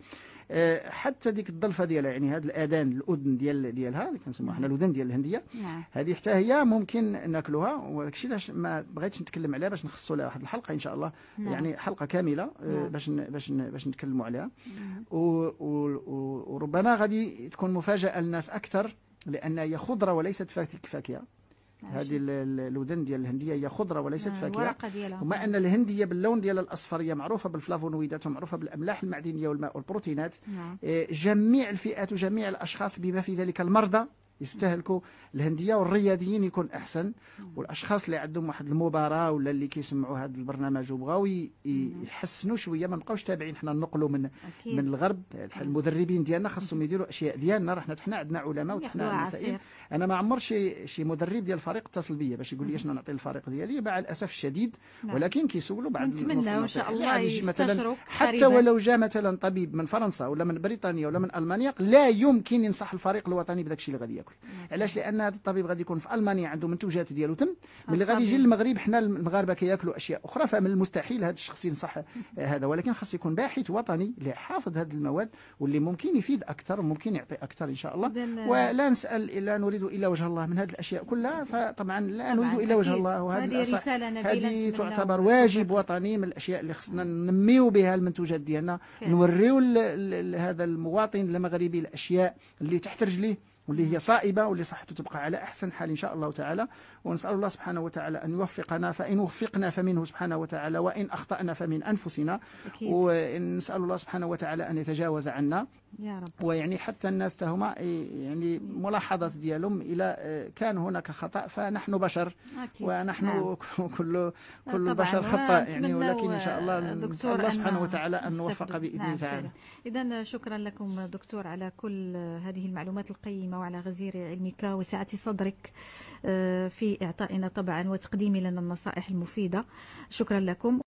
آه، حتى ديك الضلفه ديالها يعني هذا الاذان الاذن ديال ديالها اللي كنسموها حنا الاذن ديال الهنديه نعم. هذه حتى هي ممكن ناكلوها وداكشي علاش ما بغيتش نتكلم عليها باش نخصوا لها واحد الحلقه ان شاء الله نعم. يعني حلقه كامله آه، نعم. باش باش باش نتكلموا عليها و وربما غادي تكون مفاجأة للناس أكثر لأن هي خضرة وليست فاكهة هذه الودن ديال الهنديه هي خضره وليست آه، فاكهه ومع ان الهنديه باللون ديال الاصفر هي معروفه بالفلافونويدات ومعروفه بالاملاح المعدنيه والماء والبروتينات نعم. آه، جميع الفئات وجميع الاشخاص بما في ذلك المرضى يستهلكوا الهنديه والرياضيين يكون احسن والاشخاص اللي عندهم واحد المباراه ولا اللي كيسمعوا هذا البرنامج وبغاو يحسنوا شويه ما نبقاوش تابعين حنا نقلوا من أكيد. من الغرب المدربين ديالنا خاصهم يديروا اشياء ديالنا راه حنا عندنا علماء وحنا مسائل انا ما عمر شي شي مدرب ديال الفريق اتصل بيا باش يقول لي شنو نعطي الفريق ديالي مع الاسف الشديد نعم. ولكن كيسولوا بعض نتمنى ان شاء الله يعني مثلا حتى ولو جاء مثلا طبيب من فرنسا ولا من بريطانيا ولا من المانيا لا يمكن ينصح الفريق الوطني بداك الشيء اللي غادي ياكل نعم. علاش لان هذا الطبيب غادي يكون في المانيا عنده منتوجات ديالو تم آه، ملي غادي يجي للمغرب حنا المغاربه كياكلوا اشياء اخرى فمن المستحيل هذا الشخص ينصح آه، هذا ولكن خاص يكون باحث وطني اللي حافظ هذه المواد واللي ممكن يفيد اكثر وممكن يعطي اكثر ان شاء الله آه، ولا نسال الا نريد إلا وجه الله من هذه الأشياء كلها فطبعا لا نريد إلا وجه الله وهذه رسالة نبيلة هذه تعتبر واجب وطني من الأشياء اللي خصنا نعم. ننميو بها المنتوجات ديالنا نوريو لهذا المواطن المغربي الأشياء اللي تحترج ليه واللي هي صائبة واللي صحته تبقى على أحسن حال إن شاء الله تعالى ونسأل الله سبحانه وتعالى أن يوفقنا فإن وفقنا فمنه سبحانه وتعالى وإن أخطأنا فمن أنفسنا أكيد. ونسأل الله سبحانه وتعالى أن يتجاوز عنا يا رب. ويعني حتى الناس تهما يعني ملاحظة ديالهم إلى آه، كان هناك خطأ فنحن بشر أكيد. ونحن نعم. كل كل البشر خطأ يعني ولكن إن شاء الله نسأل الله سبحانه وتعالى أن نوفق بإذن نعم تعالى إذا شكرا لكم دكتور على كل هذه المعلومات القيمة وعلى غزير علمك وسعة صدرك آه، في لإعطائنا طبعا وتقديم لنا النصائح المفيدة شكرا لكم